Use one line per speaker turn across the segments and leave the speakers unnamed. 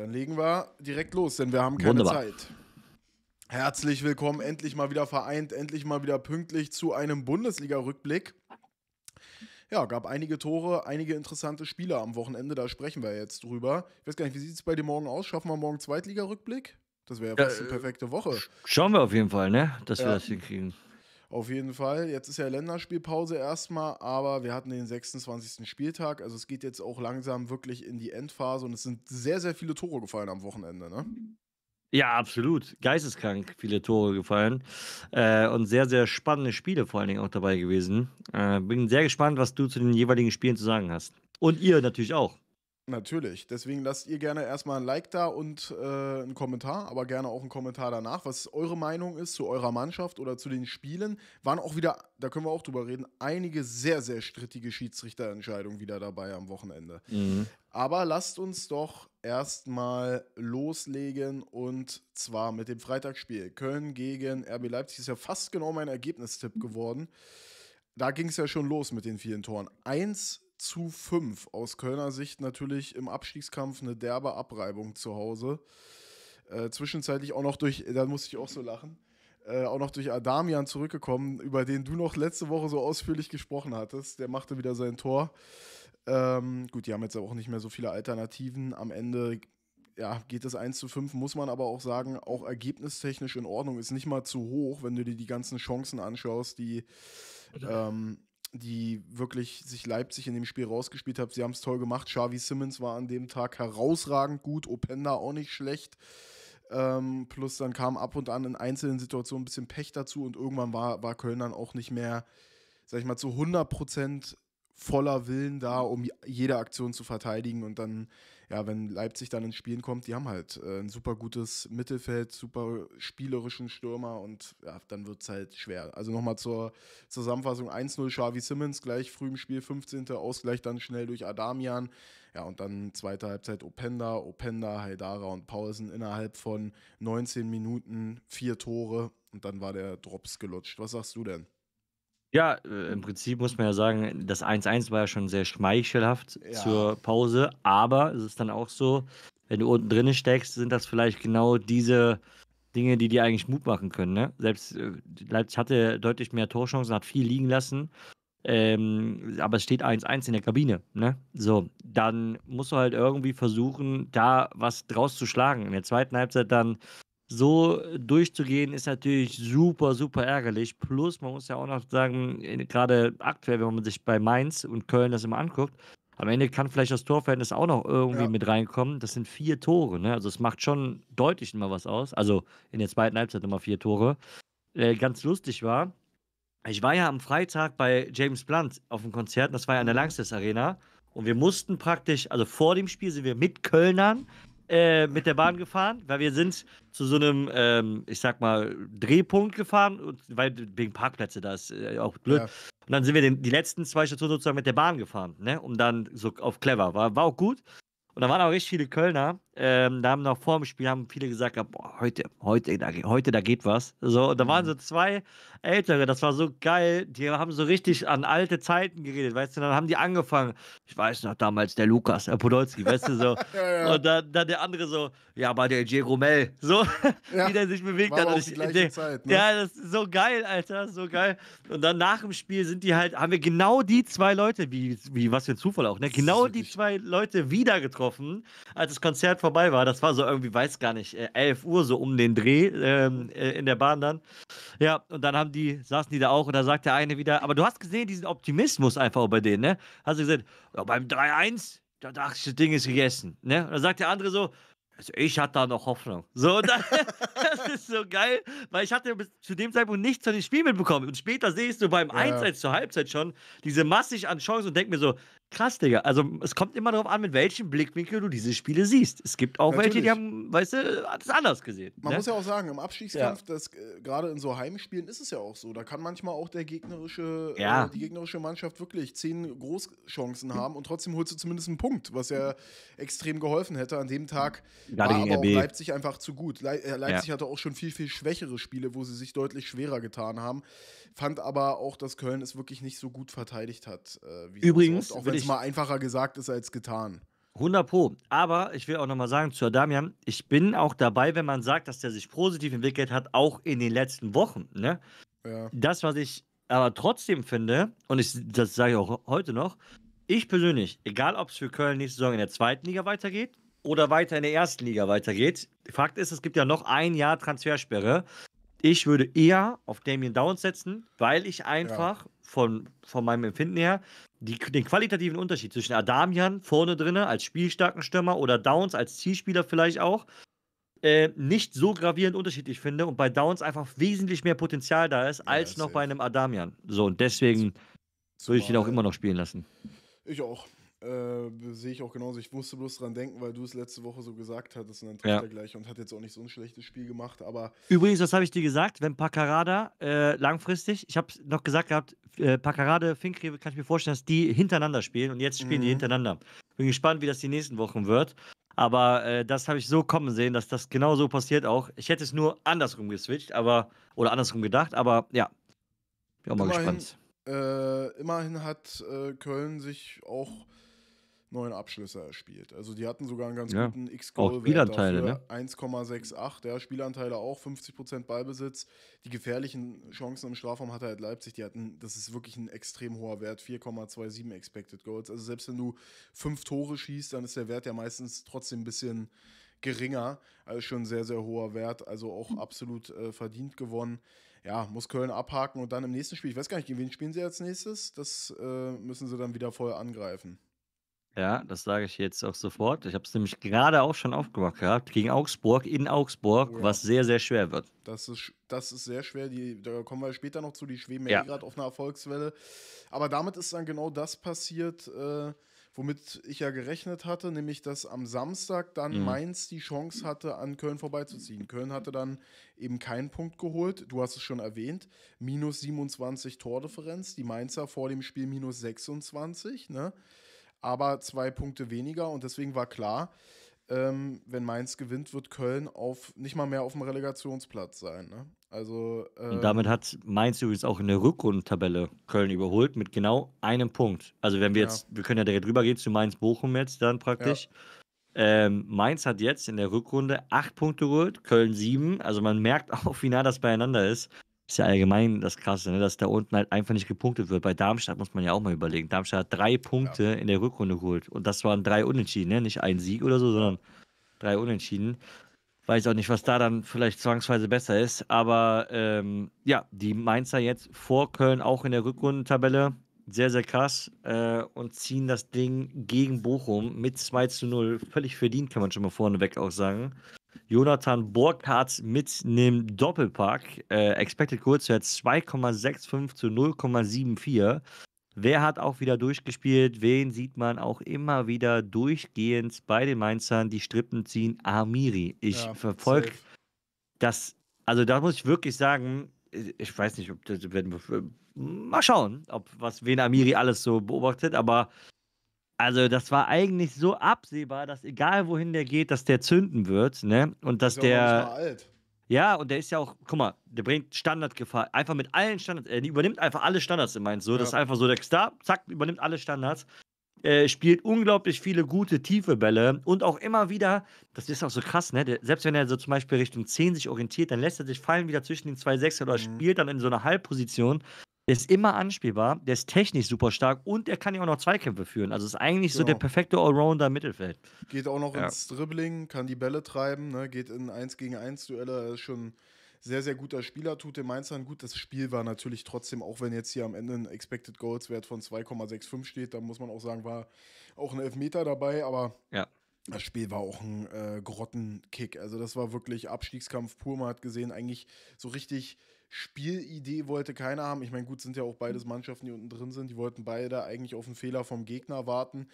Dann legen wir direkt los, denn wir haben keine Wunderbar. Zeit. Herzlich willkommen, endlich mal wieder vereint, endlich mal wieder pünktlich zu einem Bundesliga-Rückblick. Ja, gab einige Tore, einige interessante Spiele am Wochenende, da sprechen wir jetzt drüber. Ich weiß gar nicht, wie sieht es bei dir morgen aus? Schaffen wir morgen Zweitliga-Rückblick? Das wäre ja fast äh, eine perfekte Woche.
Schauen wir auf jeden Fall, ne? Dass ja. wir das hinkriegen.
Auf jeden Fall. Jetzt ist ja Länderspielpause erstmal, aber wir hatten den 26. Spieltag. Also es geht jetzt auch langsam wirklich in die Endphase und es sind sehr, sehr viele Tore gefallen am Wochenende, ne?
Ja, absolut. Geisteskrank viele Tore gefallen äh, und sehr, sehr spannende Spiele vor allen Dingen auch dabei gewesen. Äh, bin sehr gespannt, was du zu den jeweiligen Spielen zu sagen hast. Und ihr natürlich auch.
Natürlich. Deswegen lasst ihr gerne erstmal ein Like da und äh, einen Kommentar, aber gerne auch einen Kommentar danach, was eure Meinung ist zu eurer Mannschaft oder zu den Spielen. Waren auch wieder, da können wir auch drüber reden, einige sehr, sehr strittige Schiedsrichterentscheidungen wieder dabei am Wochenende. Mhm. Aber lasst uns doch erstmal loslegen und zwar mit dem Freitagsspiel. Köln gegen RB Leipzig ist ja fast genau mein Ergebnistipp geworden. Da ging es ja schon los mit den vielen Toren. Eins zu 5. Aus Kölner Sicht natürlich im Abstiegskampf eine derbe Abreibung zu Hause. Äh, zwischenzeitlich auch noch durch, da musste ich auch so lachen, äh, auch noch durch Adamian zurückgekommen, über den du noch letzte Woche so ausführlich gesprochen hattest. Der machte wieder sein Tor. Ähm, gut, die haben jetzt auch nicht mehr so viele Alternativen. Am Ende ja, geht es 1 zu 5, muss man aber auch sagen, auch ergebnistechnisch in Ordnung, ist nicht mal zu hoch, wenn du dir die ganzen Chancen anschaust, die also, ähm, die wirklich sich Leipzig in dem Spiel rausgespielt hat. Sie haben es toll gemacht. Xavi Simmons war an dem Tag herausragend gut, Openda auch nicht schlecht. Ähm, plus dann kam ab und an in einzelnen Situationen ein bisschen Pech dazu und irgendwann war, war Köln dann auch nicht mehr, sag ich mal, zu 100 voller Willen da, um jede Aktion zu verteidigen und dann ja, wenn Leipzig dann ins Spielen kommt, die haben halt äh, ein super gutes Mittelfeld, super spielerischen Stürmer und ja, dann wird es halt schwer. Also nochmal zur Zusammenfassung: 1-0 Xavi Simmons, gleich früh im Spiel 15. Ausgleich dann schnell durch Adamian. Ja, und dann zweite Halbzeit Openda, Openda, Haidara und Paulsen innerhalb von 19 Minuten vier Tore und dann war der Drops gelutscht. Was sagst du denn?
Ja, äh, im Prinzip muss man ja sagen, das 1-1 war ja schon sehr schmeichelhaft Ja. zur Pause, aber es ist dann auch so, wenn du unten drin steckst, sind das vielleicht genau diese Dinge, die dir eigentlich Mut machen können. Ne? Selbst äh, Leipzig hatte deutlich mehr Torchancen, hat viel liegen lassen, ähm, aber es steht 1-1 in der Kabine. Ne? So, dann musst du halt irgendwie versuchen, da was draus zu schlagen. In der zweiten Halbzeit dann so durchzugehen, ist natürlich super, super ärgerlich. Plus, man muss ja auch noch sagen, gerade aktuell, wenn man sich bei Mainz und Köln das immer anguckt, am Ende kann vielleicht das Torverhältnis auch noch irgendwie ja. mit reinkommen. Das sind vier Tore, ne? Also es macht schon deutlich immer was aus. Also in der zweiten Halbzeit immer vier Tore. Äh, ganz lustig war, ich war ja am Freitag bei James Blunt auf dem Konzert, das war ja an der Langsess Arena. Und wir mussten praktisch, also vor dem Spiel sind wir mit Kölnern äh, mit der Bahn gefahren, weil wir sind zu so einem, ähm, ich sag mal, Drehpunkt gefahren, und, weil wegen Parkplätze, da ist äh, auch blöd. Ja. Und dann sind wir den, die letzten zwei Stationen sozusagen mit der Bahn gefahren, ne? um dann so auf clever. War, war auch gut. Und da waren auch richtig viele Kölner ähm, da haben noch vor dem Spiel haben viele gesagt, boah, heute, heute, da, heute, da geht was. So, und da waren mhm. so zwei Ältere, das war so geil, die haben so richtig an alte Zeiten geredet, weißt du, dann haben die angefangen, ich weiß noch damals, der Lukas, der Podolski, weißt du, so. ja, ja. Und dann, dann, der andere so, ja, aber der J. Romel, so, ja, wie der sich bewegt hat. Ich, der, Zeit, ne? Ja, das ist so geil, Alter, so geil. Und dann nach dem Spiel sind die halt, haben wir genau die zwei Leute, wie, wie was für ein Zufall auch, ne? Genau die zwei Leute wieder getroffen, als das Konzert von vorbei war. Das war so irgendwie, weiß gar nicht, 11 äh, Uhr so um den Dreh ähm, mhm. äh, in der Bahn dann. Ja, und dann haben die, saßen die da auch und da sagt der eine wieder, aber du hast gesehen, diesen Optimismus einfach bei denen, ne? Hast du gesagt, ja, beim 3-1, da dachte ich, das Ding ist gegessen, ne? Und dann sagt der andere so, also ich hatte da noch Hoffnung. So, das, das ist so geil, weil ich hatte bis zu dem Zeitpunkt nichts von dem Spiel mitbekommen. Und später sehe ich so beim ja. 1 zur Halbzeit schon diese massig an Chancen und denke mir so, krass, Digga. Also es kommt immer darauf an, mit welchem Blickwinkel du diese Spiele siehst. Es gibt auch Natürlich. welche, die haben, weißt du, das anders gesehen. Man ne? muss ja
auch sagen, im Abstiegskampf, ja. äh, gerade in so Heimspielen ist es ja auch so. Da kann manchmal auch der gegnerische, äh, ja. äh, die gegnerische Mannschaft wirklich zehn Großchancen haben und trotzdem holst du zumindest einen Punkt, was ja extrem geholfen hätte. An dem Tag gerade war aber auch Leipzig einfach zu gut. Le äh, Leipzig ja. hatte auch schon viel, viel schwächere Spiele, wo sie sich deutlich schwerer getan haben. Fand aber auch, dass Köln es wirklich nicht so gut verteidigt hat. Äh, wie Übrigens, sonst, auch wenn es mal einfacher gesagt ist als getan.
100 Pro. Aber ich will auch nochmal sagen zu Damian, ich bin auch dabei, wenn man sagt, dass der sich positiv entwickelt hat, auch in den letzten Wochen. Ne? Ja. Das, was ich aber trotzdem finde, und ich, das sage ich auch heute noch, ich persönlich, egal ob es für Köln nächste Saison in der zweiten Liga weitergeht oder weiter in der ersten Liga weitergeht, Fakt ist, es gibt ja noch ein Jahr Transfersperre ich würde eher auf Damien Downs setzen, weil ich einfach ja. von, von meinem Empfinden her die, den qualitativen Unterschied zwischen Adamian vorne drin als spielstarken Stürmer oder Downs als Zielspieler vielleicht auch äh, nicht so gravierend unterschiedlich finde und bei Downs einfach wesentlich mehr Potenzial da ist als ja, noch bei einem Adamian. So und deswegen würde ich ihn auch immer noch spielen lassen.
Ich auch. Äh, Sehe ich auch genauso. Ich musste bloß dran denken, weil du es letzte Woche so gesagt hattest und dann trifft ja. er gleich und hat jetzt auch nicht so ein schlechtes Spiel gemacht, aber.
Übrigens, was habe ich dir gesagt? Wenn Pacarada äh, langfristig, ich habe noch gesagt gehabt, äh, Pacarade, Finkrewe, kann ich mir vorstellen, dass die hintereinander spielen und jetzt spielen mhm. die hintereinander. Bin gespannt, wie das die nächsten Wochen wird. Aber äh, das habe ich so kommen sehen, dass das genau so passiert auch. Ich hätte es nur andersrum geswitcht, aber oder andersrum gedacht, aber ja. Bin auch mal immerhin, gespannt.
Äh, immerhin hat äh, Köln sich auch neun Abschlüsse erspielt. Also die hatten sogar einen ganz ja. guten X-Goal-Wert Ne? 1,68, ja, Spielanteile auch, 50% Ballbesitz. Die gefährlichen Chancen im Strafraum hatte halt Leipzig, die hatten, das ist wirklich ein extrem hoher Wert, 4,27 Expected Goals. Also selbst wenn du fünf Tore schießt, dann ist der Wert ja meistens trotzdem ein bisschen geringer. Also schon ein sehr, sehr hoher Wert, also auch mhm. absolut äh, verdient gewonnen. Ja, muss Köln abhaken und dann im nächsten Spiel, ich weiß gar nicht, gegen wen spielen sie als nächstes? Das äh, müssen sie dann wieder voll angreifen.
Ja, das sage ich jetzt auch sofort. Ich habe es nämlich gerade auch schon aufgemacht gehabt gegen Augsburg in Augsburg, ja. was sehr, sehr schwer wird.
Das ist, das ist sehr schwer. Die, da kommen wir später noch zu. Die schweben ja, eh gerade auf einer Erfolgswelle. Aber damit ist dann genau das passiert, äh, womit ich ja gerechnet hatte, nämlich dass am Samstag dann mhm. Mainz die Chance hatte, an Köln vorbeizuziehen. Köln hatte dann eben keinen Punkt geholt. Du hast es schon erwähnt. Minus 27 Tordifferenz. Die Mainzer vor dem Spiel minus 26. Ne? aber zwei Punkte weniger und deswegen war klar, ähm, wenn Mainz gewinnt, wird Köln auf nicht mal mehr auf dem Relegationsplatz sein. Ne? Also, ähm, und äh, damit
hat Mainz übrigens auch in der Rückrundentabelle Köln überholt mit genau einem Punkt. Also wenn wir ja. jetzt, wir können ja direkt rübergehen zu Mainz-Bochum jetzt dann praktisch. Ja. Ähm, Mainz hat jetzt in der Rückrunde acht Punkte geholt, Köln sieben. Also man merkt auch, wie nah das beieinander ist ist ja allgemein das Krasse, ne? dass da unten halt einfach nicht gepunktet wird. Bei Darmstadt muss man ja auch mal überlegen. Darmstadt hat drei Punkte ja. in der Rückrunde geholt. Und das waren drei Unentschieden, ne? nicht ein Sieg oder so, sondern drei Unentschieden. Weiß auch nicht, was da dann vielleicht zwangsweise besser ist. Aber ähm, ja, die Mainzer jetzt vor Köln auch in der Rückrundentabelle. Sehr, sehr krass. Äh, und ziehen das Ding gegen Bochum mit 2 zu 0. Völlig verdient, kann man schon mal vorneweg auch sagen. Jonathan Burkhardt mit einem Doppelpack. Äh, expected Goals jetzt 2,65 zu 0,74. Wer hat auch wieder durchgespielt? Wen sieht man auch immer wieder durchgehend bei den Mainzern, die Strippen ziehen? Amiri. Ich ja, verfolge das. Also da muss ich wirklich sagen, ich weiß nicht, ob das, wenn, mal schauen, ob was wen Amiri alles so beobachtet, aber also, das war eigentlich so absehbar, dass egal wohin der geht, dass der zünden wird, ne? Und dass ist der. Auch alt. Ja, und der ist ja auch, guck mal, der bringt Standardgefahr. Einfach mit allen Standards, äh, er übernimmt einfach alle Standards in Mainz. So, ja. das ist einfach so der Star, zack, übernimmt alle Standards. Äh, spielt unglaublich viele gute, tiefe Bälle und auch immer wieder, das ist auch so krass, ne? Der, selbst wenn er so zum Beispiel Richtung 10 sich orientiert, dann lässt er sich fallen wieder zwischen den zwei Sechsern oder mhm. spielt dann in so einer Halbposition der ist immer anspielbar, der ist technisch super stark und er kann ja auch noch Zweikämpfe führen. Also ist eigentlich genau. so der genau. perfekte Allrounder im Mittelfeld.
Geht auch noch ja. ins Dribbling, kann die Bälle treiben, ne? geht in 1 gegen 1 Duelle, ist schon sehr, sehr guter Spieler, tut dem Mainzern gut. Das Spiel war natürlich trotzdem, auch wenn jetzt hier am Ende ein Expected Goals Wert von 2,65 steht, da muss man auch sagen, war auch ein Elfmeter dabei, aber ja. das Spiel war auch ein äh, Grottenkick. Also das war wirklich Abstiegskampf pur. Man hat gesehen, eigentlich so richtig Spielidee wollte keiner haben. Ich meine, gut, sind ja auch beides hm. Mannschaften, die unten drin sind. Die wollten beide eigentlich auf einen Fehler vom Gegner warten.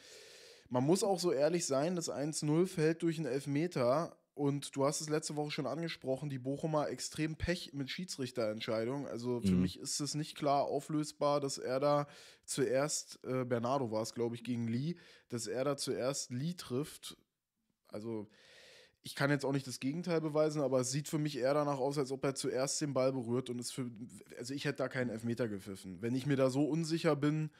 Man muss auch so ehrlich sein, das 1-0 fällt durch einen Elfmeter. Und du hast es letzte Woche schon angesprochen, die Bochumer extrem Pech mit Schiedsrichterentscheidungen. Also für mhm. mich ist es nicht klar auflösbar, dass er da zuerst, äh, Bernardo war es, glaube ich, gegen Lee, dass er da zuerst Lee trifft. Also ich kann jetzt auch nicht das Gegenteil beweisen, aber es sieht für mich eher danach aus, als ob er zuerst den Ball berührt und es für. Also ich hätte da keinen Elfmeter gepfiffen. Wenn ich mir da so unsicher bin,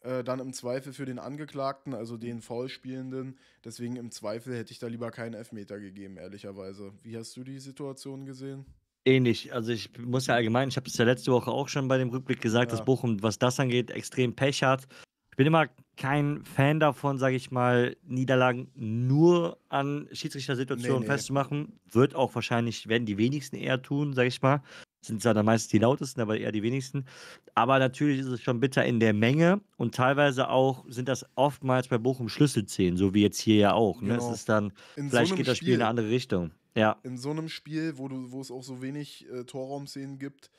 äh, dann im Zweifel für den Angeklagten, also den Foulspielenden. Deswegen im Zweifel hätte ich da lieber keinen Elfmeter gegeben, ehrlicherweise. Wie hast du die Situation gesehen?
Ähnlich. Also ich muss ja allgemein, ich habe es ja letzte Woche auch schon bei dem Rückblick gesagt, ja. dass Bochum, was das angeht, extrem Pech hat. Ich bin immer kein Fan davon, sage ich mal, Niederlagen nur an Schiedsrichtersituationen nee, nee. festzumachen. Wird auch wahrscheinlich, werden die wenigsten eher tun, sage ich mal. Sind zwar dann meistens die lautesten, aber eher die wenigsten. Aber natürlich ist es schon bitter in der Menge und teilweise auch sind das oftmals bei Bochum Schlüsselszenen, so wie jetzt hier ja auch. Ne? Genau. Es ist dann, in vielleicht so geht das Spiel in eine andere Richtung. Ja.
In so einem Spiel, wo, du, wo es auch so wenig äh, Torraumszenen gibt,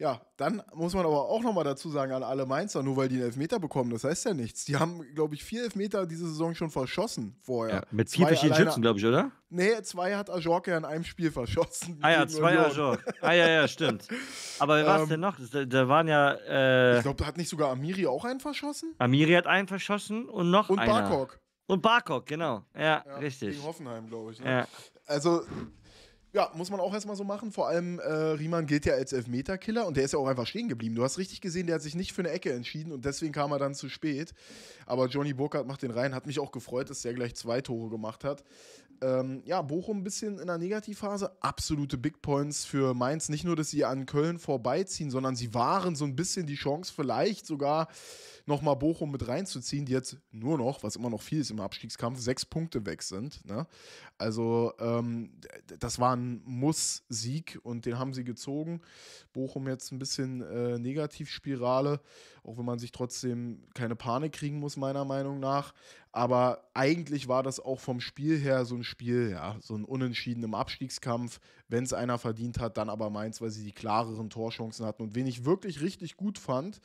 ja, dann muss man aber auch nochmal dazu sagen an alle Mainzer, nur weil die einen Elfmeter bekommen, das heißt ja nichts. Die haben, glaube ich, vier Elfmeter diese Saison schon verschossen vorher. Ja, mit vier verschiedenen alleine, Schützen, glaube ich, oder? Nee, zwei hat Ajorke in einem Spiel verschossen. Ah ja, zwei Ajorke.
Ah ja, ja, stimmt. Aber wer war es ähm, denn noch? Da, da waren ja. Äh, ich glaube,
da hat nicht sogar Amiri auch einen verschossen?
Amiri hat einen verschossen und noch und einer. Und Barkok. Und Barkok, genau. Ja, ja richtig. Gegen Hoffenheim, glaube ich. Ne? Ja.
Also, ja, muss man auch erstmal so machen. Vor allem, äh, Riemann gilt ja als Elfmeterkiller und der ist ja auch einfach stehen geblieben. Du hast richtig gesehen, der hat sich nicht für eine Ecke entschieden und deswegen kam er dann zu spät. Aber Johnny Burkhardt macht den rein. Hat mich auch gefreut, dass der gleich zwei Tore gemacht hat. Ähm, ja, Bochum ein bisschen in der Negativphase. Absolute Big Points für Mainz. Nicht nur, dass sie an Köln vorbeiziehen, sondern sie waren so ein bisschen die Chance, vielleicht sogar nochmal Bochum mit reinzuziehen, die jetzt nur noch, was immer noch viel ist im Abstiegskampf, sechs Punkte weg sind. Ne? Also ähm, das war ein Muss-Sieg und den haben sie gezogen. Bochum jetzt ein bisschen äh, Negativspirale, auch wenn man sich trotzdem keine Panik kriegen muss, meiner Meinung nach. Aber eigentlich war das auch vom Spiel her so ein Spiel, ja, so ein Unentschieden im Abstiegskampf, wenn es einer verdient hat, dann aber Mainz, weil sie die klareren Torchancen hatten. Und wen ich wirklich richtig gut fand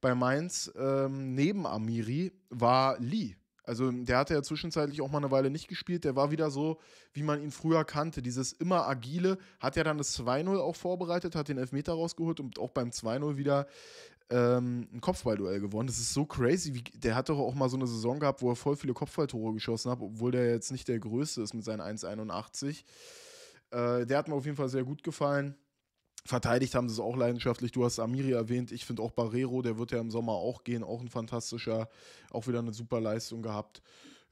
bei Mainz ähm, neben Amiri war Lee. Also der hatte ja zwischenzeitlich auch mal eine Weile nicht gespielt. Der war wieder so, wie man ihn früher kannte. Dieses immer agile, hat ja dann das 2-0 auch vorbereitet, hat den Elfmeter rausgeholt und auch beim 2-0 wieder ähm, ein Kopfballduell gewonnen. Das ist so crazy. Wie, der hat doch auch mal so eine Saison gehabt, wo er voll viele Kopfballtore geschossen hat, obwohl der jetzt nicht der Größte ist mit seinen 1,81. Äh, der hat mir auf jeden Fall sehr gut gefallen. Verteidigt haben sie es auch leidenschaftlich. Du hast Amiri erwähnt. Ich finde auch Barrero, der wird ja im Sommer auch gehen. Auch ein fantastischer, auch wieder eine super Leistung gehabt.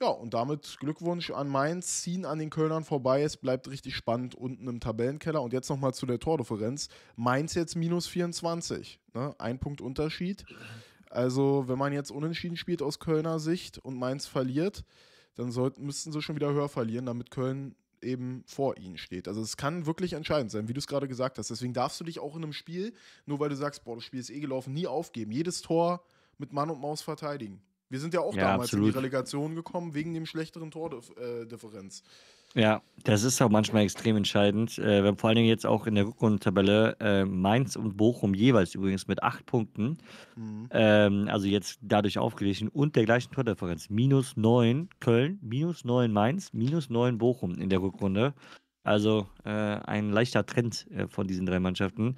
Ja, und damit Glückwunsch an Mainz. Ziehen an den Kölnern vorbei. Es bleibt richtig spannend unten im Tabellenkeller. Und jetzt nochmal zu der Tordifferenz. Mainz jetzt minus 24. Ne? Ein Punkt Unterschied. Also, wenn man jetzt unentschieden spielt aus Kölner Sicht und Mainz verliert, dann sollten, müssten sie schon wieder höher verlieren, damit Köln eben vor ihnen steht. Also es kann wirklich entscheidend sein, wie du es gerade gesagt hast. Deswegen darfst du dich auch in einem Spiel, nur weil du sagst, boah, das Spiel ist eh gelaufen, nie aufgeben. Jedes Tor mit Mann und Maus verteidigen. Wir sind ja auch ja, damals absolut. in die Relegation gekommen wegen dem schlechteren Tordifferenz. Äh,
ja, das ist auch manchmal extrem entscheidend. Äh, wenn vor allen Dingen jetzt auch in der Rückrundentabelle äh, Mainz und Bochum jeweils übrigens mit acht Punkten, mhm. ähm, also jetzt dadurch aufgeglichen und der gleichen Tordifferenz. Minus neun Köln, minus neun Mainz, minus neun Bochum in der Rückrunde. Also äh, ein leichter Trend äh, von diesen drei Mannschaften.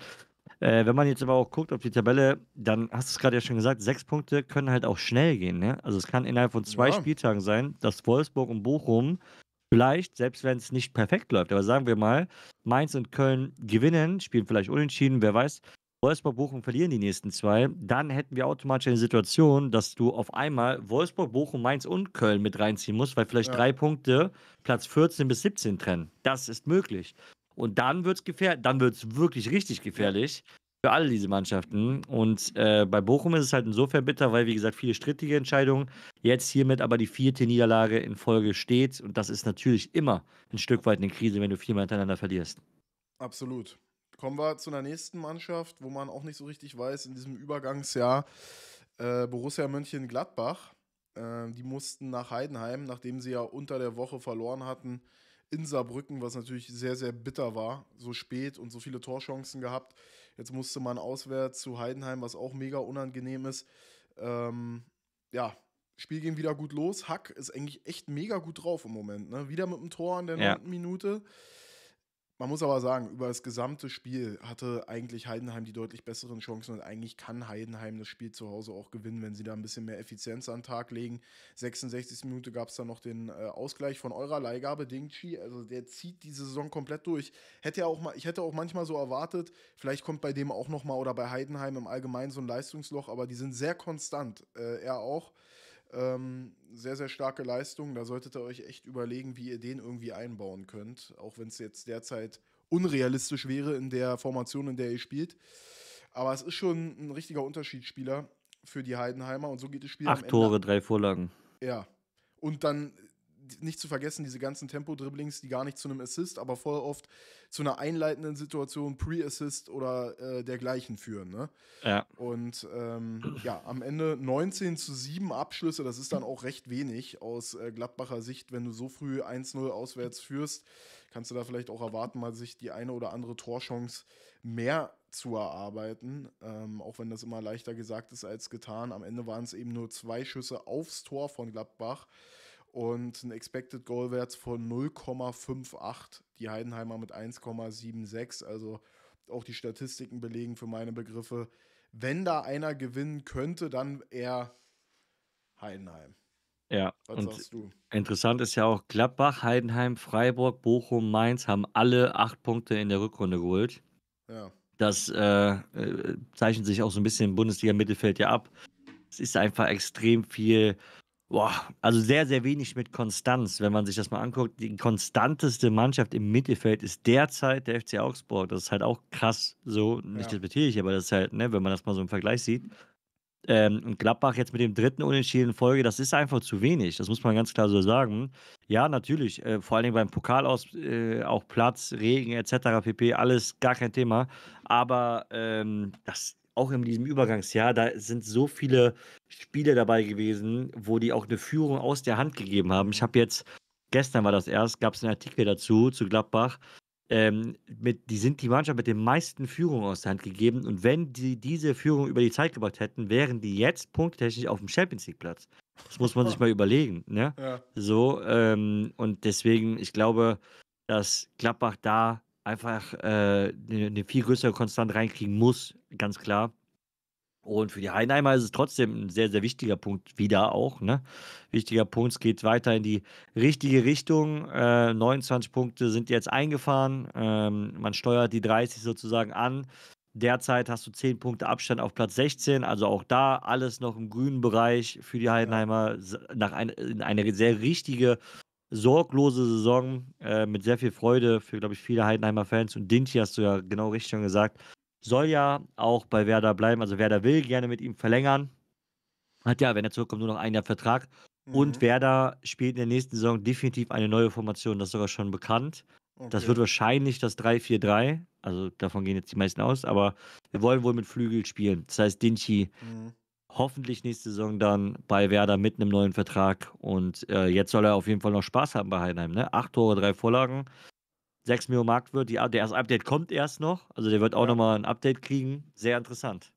Äh, wenn man jetzt aber auch guckt auf die Tabelle, dann hast du es gerade ja schon gesagt, sechs Punkte können halt auch schnell gehen. Ne? Also es kann innerhalb von zwei ja. Spieltagen sein, dass Wolfsburg und Bochum vielleicht, selbst wenn es nicht perfekt läuft, aber sagen wir mal, Mainz und Köln gewinnen, spielen vielleicht unentschieden, wer weiß, Wolfsburg, Bochum verlieren die nächsten zwei, dann hätten wir automatisch eine Situation, dass du auf einmal Wolfsburg, Bochum, Mainz und Köln mit reinziehen musst, weil vielleicht ja. drei Punkte Platz 14 bis 17 trennen. Das ist möglich. Und dann wird es gefährlich, dann wird es wirklich richtig gefährlich, ja für alle diese Mannschaften. Und äh, bei Bochum ist es halt insofern bitter, weil, wie gesagt, viele strittige Entscheidungen. Jetzt hiermit aber die vierte Niederlage in Folge steht. Und das ist natürlich immer ein Stück weit eine Krise, wenn du viermal hintereinander verlierst.
Absolut. Kommen wir zu einer nächsten Mannschaft, wo man auch nicht so richtig weiß, in diesem Übergangsjahr äh, Borussia Mönchengladbach. Äh, die mussten nach Heidenheim, nachdem sie ja unter der Woche verloren hatten, in Saarbrücken, was natürlich sehr, sehr bitter war, so spät und so viele Torchancen gehabt Jetzt musste man auswärts zu Heidenheim, was auch mega unangenehm ist. Ähm, ja, Spiel ging wieder gut los. Hack ist eigentlich echt mega gut drauf im Moment. Ne? Wieder mit dem Tor in der ja. 9. Minute. Man muss aber sagen, über das gesamte Spiel hatte eigentlich Heidenheim die deutlich besseren Chancen und eigentlich kann Heidenheim das Spiel zu Hause auch gewinnen, wenn sie da ein bisschen mehr Effizienz an den Tag legen. 66. Minute gab es dann noch den äh, Ausgleich von eurer Leihgabe Dingchi. Also der zieht die Saison komplett durch. Hätte ja auch mal, ich hätte auch manchmal so erwartet, vielleicht kommt bei dem auch nochmal oder bei Heidenheim im Allgemeinen so ein Leistungsloch, aber die sind sehr konstant. Äh, er auch. Ähm, sehr, sehr starke Leistung. Da solltet ihr euch echt überlegen, wie ihr den irgendwie einbauen könnt. Auch wenn es jetzt derzeit unrealistisch wäre in der Formation, in der ihr spielt. Aber es ist schon ein richtiger Unterschiedsspieler für die Heidenheimer und so geht das Spiel. Acht Tore,
drei Vorlagen.
Ja. Und dann nicht zu vergessen, diese ganzen Tempo-Dribblings, die gar nicht zu einem Assist, aber voll oft zu einer einleitenden Situation, Pre-Assist oder äh, dergleichen führen. Ne? Ja. Und ähm, ja, am Ende 19 zu 7 Abschlüsse, das ist dann auch recht wenig aus äh, Gladbacher Sicht, wenn du so früh 1-0 auswärts führst, kannst du da vielleicht auch erwarten, mal sich die eine oder andere Torchance mehr zu erarbeiten, ähm, auch wenn das immer leichter gesagt ist als getan. Am Ende waren es eben nur zwei Schüsse aufs Tor von Gladbach und ein Expected Goal Wert von 0,58, die Heidenheimer mit 1,76, also auch die Statistiken belegen für meine Begriffe, wenn da einer gewinnen könnte, dann eher Heidenheim. Ja, Was und
interessant ist ja auch Gladbach, Heidenheim, Freiburg, Bochum, Mainz haben alle acht Punkte in der Rückrunde geholt. Ja. Das äh, äh zeichnet sich auch so ein bisschen im Bundesliga-Mittelfeld ja ab. Es ist einfach extrem viel Boah, also sehr, sehr wenig mit Konstanz, wenn man sich das mal anguckt. Die konstanteste Mannschaft im Mittelfeld ist derzeit der FC Augsburg. Das ist halt auch krass, so, nicht ja. das ich, aber das ist halt, ne, wenn man das mal so im Vergleich sieht. Ähm, und Gladbach jetzt mit dem dritten Unentschieden in Folge, das ist einfach zu wenig. Das muss man ganz klar so sagen. Ja, natürlich, äh, vor allem beim Pokal aus, äh, auch Platz, Regen etc. pp. Alles gar kein Thema. Aber ähm, das auch in diesem Übergangsjahr, da sind so viele Spiele dabei gewesen, wo die auch eine Führung aus der Hand gegeben haben. Ich habe jetzt, gestern war das erst, gab es einen Artikel dazu, zu Gladbach. Ähm, mit, die sind die Mannschaft mit den meisten Führungen aus der Hand gegeben. Und wenn die diese Führung über die Zeit gebracht hätten, wären die jetzt punkttechnisch auf dem Champions League-Platz. Das muss man sich mal überlegen. Ne? Ja. So, ähm, und deswegen, ich glaube, dass Gladbach da einfach äh, eine, eine viel größere Konstant reinkriegen muss, ganz klar. Und für die Heinheimer ist es trotzdem ein sehr, sehr wichtiger Punkt, wieder auch. Ne? Wichtiger Punkt, es geht weiter in die richtige Richtung. Äh, 29 Punkte sind jetzt eingefahren. Ähm, man steuert die 30 sozusagen an. Derzeit hast du 10 Punkte Abstand auf Platz 16, also auch da alles noch im grünen Bereich für die Heidenheimer. Nach ein, eine sehr richtige, sorglose Saison äh, mit sehr viel Freude für, glaube ich, viele Heidenheimer Fans. Und Dinti hast du ja genau richtig schon gesagt, soll ja auch bei Werder bleiben. Also Werder will gerne mit ihm verlängern. Hat ja, wenn er zurückkommt, nur noch ein Jahr Vertrag. Mhm. Und Werder spielt in der nächsten Saison definitiv eine neue Formation. Das ist sogar schon bekannt. Okay. Das wird wahrscheinlich das 3-4-3. Also davon gehen jetzt die meisten aus. Aber wir wollen wohl mit Flügel spielen. Das heißt, Dinci mhm. hoffentlich nächste Saison dann bei Werder mit einem neuen Vertrag. Und äh, jetzt soll er auf jeden Fall noch Spaß haben bei Heidenheim. Ne? Acht Tore, drei Vorlagen. 6 Millionen Markt wird. Die, der erste Update kommt erst noch. Also der wird auch ja. nochmal ein Update kriegen. Sehr interessant.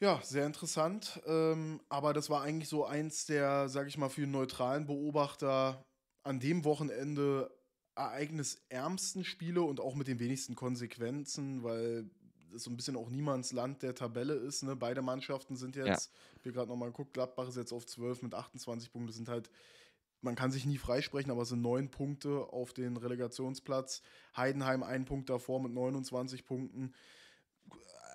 Ja, sehr interessant. Ähm, aber das war eigentlich so eins der, sag ich mal, für einen neutralen Beobachter an dem Wochenende ereignisärmsten Spiele und auch mit den wenigsten Konsequenzen, weil es so ein bisschen auch niemands Land der Tabelle ist. Ne? Beide Mannschaften sind jetzt, ja. wir gerade nochmal geguckt, Gladbach ist jetzt auf 12 mit 28 Punkten. Das sind halt man kann sich nie freisprechen, aber es sind neun Punkte auf den Relegationsplatz. Heidenheim einen Punkt davor mit 29 Punkten.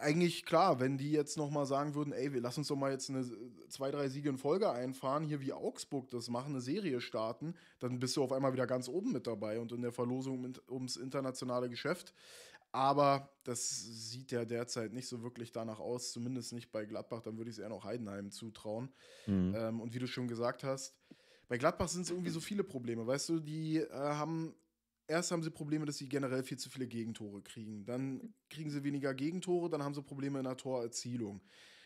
Eigentlich klar, wenn die jetzt nochmal sagen würden, ey, wir lassen uns doch mal jetzt eine, zwei, drei Siege in Folge einfahren, hier wie Augsburg das machen, eine Serie starten, dann bist du auf einmal wieder ganz oben mit dabei und in der Verlosung ums internationale Geschäft. Aber das sieht ja derzeit nicht so wirklich danach aus, zumindest nicht bei Gladbach, dann würde ich es eher noch Heidenheim zutrauen. Mhm. Ähm, und wie du schon gesagt hast, bei Gladbach sind es irgendwie so viele Probleme, weißt du, die äh, haben erst haben sie Probleme, dass sie generell viel zu viele Gegentore kriegen. Dann kriegen sie weniger Gegentore, dann haben sie Probleme in der Torerzielung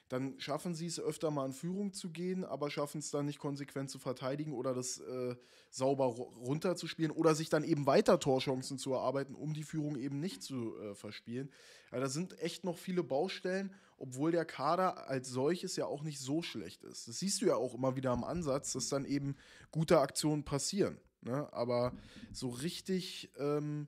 dann schaffen sie es öfter mal in Führung zu gehen, aber schaffen es dann nicht konsequent zu verteidigen oder das äh, sauber runterzuspielen oder sich dann eben weiter Torchancen zu erarbeiten, um die Führung eben nicht zu äh, verspielen. Also da sind echt noch viele Baustellen, obwohl der Kader als solches ja auch nicht so schlecht ist. Das siehst du ja auch immer wieder am Ansatz, dass dann eben gute Aktionen passieren. Ne? Aber so richtig ähm,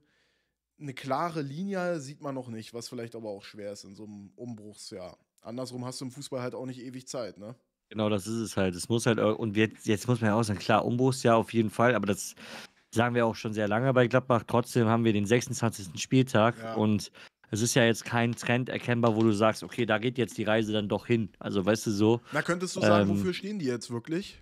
eine klare Linie sieht man noch nicht, was vielleicht aber auch schwer ist in so einem Umbruchsjahr andersrum hast du im Fußball halt auch nicht ewig Zeit, ne?
Genau, das ist es halt. Es muss halt, und jetzt, jetzt muss man ja auch sagen, klar, Umbos ja auf jeden Fall, aber das sagen wir auch schon sehr lange bei Gladbach. Trotzdem haben wir den 26. Spieltag ja. und es ist ja jetzt kein Trend erkennbar, wo du sagst, okay, da geht jetzt die Reise dann doch hin. Also weißt du so. Na, könntest du sagen, ähm, wofür
stehen die jetzt wirklich?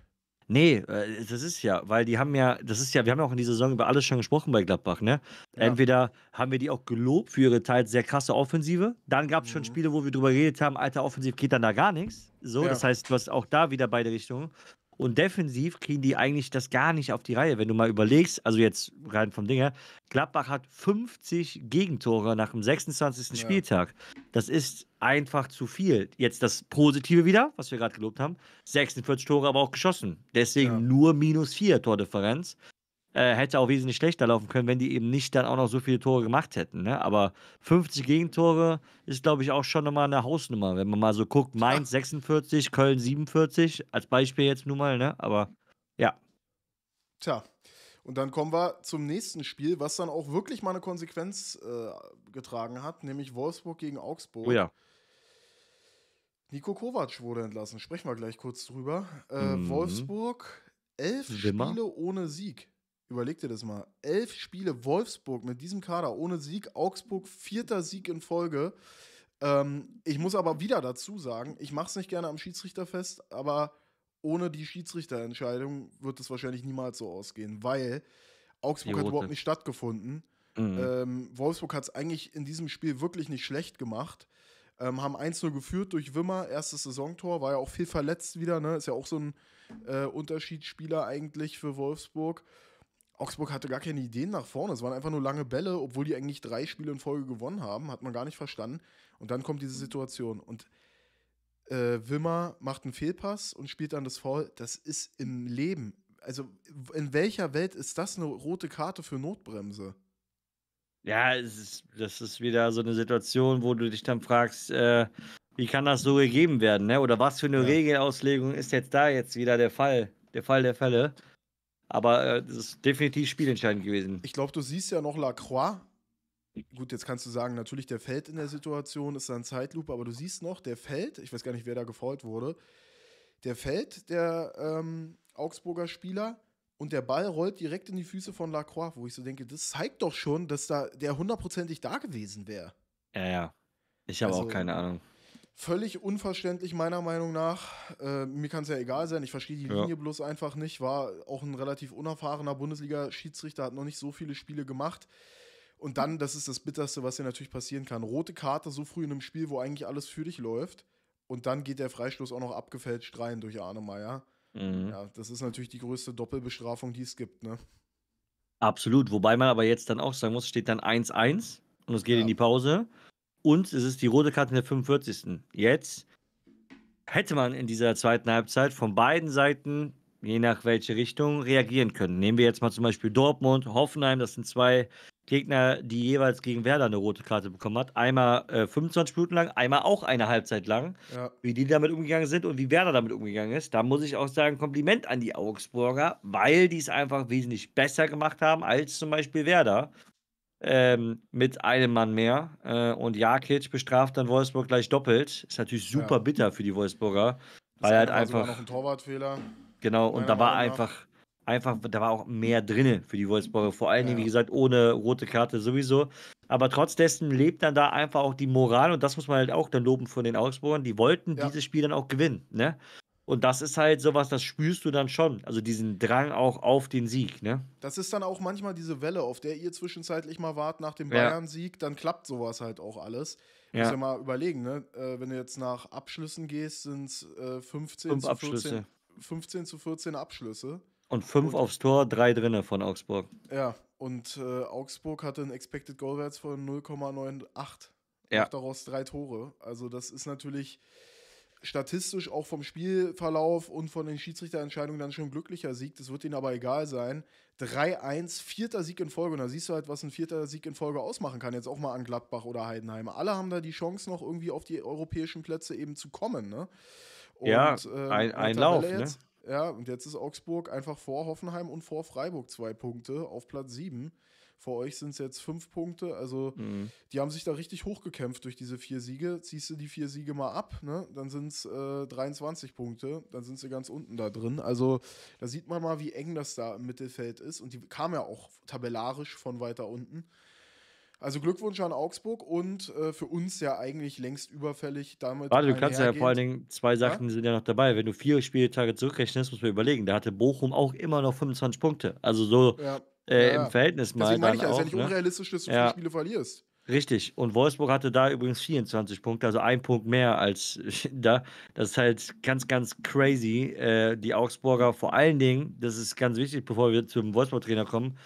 Nee, äh, das ist ja, weil die haben ja, das ist ja, wir haben ja auch in dieser Saison über alles schon gesprochen bei Gladbach, ne? Ja. Entweder haben wir die auch gelobt für ihre teils sehr krasse Offensive, dann gab es mhm. schon Spiele, wo wir drüber geredet haben, alter Offensiv geht dann da gar nichts. So, ja. das heißt, du hast auch da wieder beide Richtungen. Und defensiv kriegen die eigentlich das gar nicht auf die Reihe. Wenn du mal überlegst, also jetzt rein vom Ding her, Gladbach hat 50 Gegentore nach dem 26. Ja. Spieltag. Das ist einfach zu viel. Jetzt das Positive wieder, was wir gerade gelobt haben. 46 Tore aber auch geschossen. Deswegen ja. nur minus 4 Tordifferenz äh, hätte auch wesentlich schlechter laufen können, wenn die eben nicht dann auch noch so viele Tore gemacht hätten. Ne? Aber 50 Gegentore ist, glaube ich, auch schon nochmal eine Hausnummer, wenn man mal so guckt. Mainz 46, Köln 47, als Beispiel jetzt nun mal, ne? Aber ja.
Tja. Und dann kommen wir zum nächsten Spiel, was dann auch wirklich mal eine Konsequenz äh, getragen hat, nämlich Wolfsburg gegen Augsburg. Oh ja. Nico Kovac wurde entlassen. Sprechen wir gleich kurz drüber. Äh, mhm. Wolfsburg, elf Wimmer. Spiele ohne Sieg. Überleg dir das mal. Elf Spiele Wolfsburg mit diesem Kader ohne Sieg, Augsburg vierter Sieg in Folge. Ähm, ich muss aber wieder dazu sagen, ich mache es nicht gerne am Schiedsrichter fest, aber ohne die Schiedsrichterentscheidung wird es wahrscheinlich niemals so ausgehen, weil Augsburg hat überhaupt nicht stattgefunden. Mhm. Ähm, Wolfsburg hat es eigentlich in diesem Spiel wirklich nicht schlecht gemacht. Ähm, haben 1-0 geführt durch Wimmer, erstes Saisontor, war ja auch viel verletzt wieder, ne? Ist ja auch so ein äh, Unterschiedsspieler eigentlich für Wolfsburg. Augsburg hatte gar keine Ideen nach vorne. Es waren einfach nur lange Bälle, obwohl die eigentlich drei Spiele in Folge gewonnen haben. Hat man gar nicht verstanden. Und dann kommt diese Situation. Und äh, Wimmer macht einen Fehlpass und spielt dann das Foul. Das ist im Leben. Also, in welcher Welt ist das eine rote Karte für Notbremse?
Ja, ist, das ist wieder so eine Situation, wo du dich dann fragst, äh, wie kann das so gegeben werden? Ne? Oder was für eine ja. Regelauslegung ist jetzt da jetzt wieder der Fall? Der Fall der Fälle. Aber äh, das ist definitiv spielentscheidend gewesen. Ich
glaube, du siehst ja noch Lacroix. Gut, jetzt kannst du sagen, natürlich, der fällt in der Situation, ist dann Zeitlupe, aber du siehst noch, der fällt, ich weiß gar nicht, wer da gefault wurde, der fällt, der ähm, Augsburger Spieler, und der Ball rollt direkt in die Füße von Lacroix, wo ich so denke, das zeigt doch schon, dass da der hundertprozentig da gewesen wäre.
Ja, ja. Ich habe also, auch keine Ahnung.
Völlig unverständlich, meiner Meinung nach. Äh, mir kann es ja egal sein, ich verstehe die Linie bloß einfach nicht. War auch ein relativ unerfahrener Bundesliga-Schiedsrichter, hat noch nicht so viele Spiele gemacht. Und dann, das ist das Bitterste, was dir natürlich passieren kann. Rote Karte so früh in einem Spiel, wo eigentlich alles für dich läuft. Und dann geht der Freistoß auch noch abgefälscht rein durch Arnemeyer. Mhm. Ja, das ist natürlich die größte Doppelbestrafung, die es gibt. Ne?
Absolut. Wobei man aber jetzt dann auch sagen muss, steht dann 1-1 und es geht ja. in die Pause. Und es ist die rote Karte in der 45. Jetzt hätte man in dieser zweiten Halbzeit von beiden Seiten, je nach welche Richtung, reagieren können. Nehmen wir jetzt mal zum Beispiel Dortmund, Hoffenheim, das sind zwei Gegner, die jeweils gegen Werder eine rote Karte bekommen hat. Einmal äh, 25 Minuten lang, einmal auch eine Halbzeit lang. Ja. Wie die damit umgegangen sind und wie Werder damit umgegangen ist. Da muss ich auch sagen, Kompliment an die Augsburger, weil die es einfach wesentlich besser gemacht haben als zum Beispiel Werder ähm, mit einem Mann mehr. Äh, und Jakic bestraft dann Wolfsburg gleich doppelt. Ist natürlich super ja. bitter für die Wolfsburger. Das weil halt einfach. Noch
ein Torwartfehler.
Genau, und da war einfach, einfach, da war auch mehr drinne für die Wolfsburger. Vor allen Dingen, wie gesagt, ohne rote Karte sowieso. Aber trotz lebt dann da einfach auch die Moral und das muss man halt auch dann loben von den Augsburgern. Die wollten ja. dieses Spiel dann auch gewinnen. Ne? Und das ist halt sowas, das spürst du dann schon. Also diesen Drang auch auf den Sieg, ne?
Das ist dann auch manchmal diese Welle, auf der ihr zwischenzeitlich mal wart nach dem ja. Bayern-Sieg, dann klappt sowas halt auch alles. Ja. Muss ja mal überlegen, ne? Äh, wenn du jetzt nach Abschlüssen gehst, sind es äh, 15 fünf zu 14. Abschlüsse. 15 zu 14 Abschlüsse.
Und fünf und, aufs Tor, drei drinne von Augsburg.
Ja, und äh, Augsburg hatte einen Expected Goal Werts von 0,98. Ja. Macht daraus drei Tore. Also das ist natürlich statistisch auch vom Spielverlauf und von den Schiedsrichterentscheidungen dann schon glücklicher Sieg. Das wird ihnen aber egal sein. 3-1, vierter Sieg in Folge. Und da siehst du halt, was ein vierter Sieg in Folge ausmachen kann. Jetzt auch mal an Gladbach oder Heidenheim. Alle haben da die Chance, noch irgendwie auf die europäischen Plätze eben zu kommen. Ne? Und, ja, ein, äh, Lauf. Ne? Jetzt, ne? Ja, und jetzt ist Augsburg einfach vor Hoffenheim und vor Freiburg zwei Punkte auf Platz 7. Vor euch sind es jetzt fünf Punkte. Also mhm. die haben sich da richtig hochgekämpft durch diese vier Siege. Ziehst du die vier Siege mal ab, ne? dann sind es äh, 23 Punkte. Dann sind sie ganz unten da drin. Also da sieht man mal, wie eng das da im Mittelfeld ist. Und die kam ja auch tabellarisch von weiter unten. Also Glückwunsch an Augsburg und äh, für uns ja eigentlich längst überfällig damit. Warte, du kannst ja vor allen Dingen zwei Sachen
ja? sind ja noch dabei. Wenn du vier Spieltage zurückrechnest, muss man überlegen, da hatte Bochum auch immer noch 25 Punkte. Also so ja. Äh, ja. Im Verhältnis mal. Deswegen meine ich ja, es ist ja nicht ne? unrealistisch, dass du ja. Spiele verlierst. Richtig. Und Wolfsburg hatte da übrigens 24 Punkte, also ein Punkt mehr als da. Das ist halt ganz, ganz crazy. Äh, die Augsburger vor allen Dingen, das ist ganz wichtig, bevor wir zum Wolfsburg-Trainer kommen.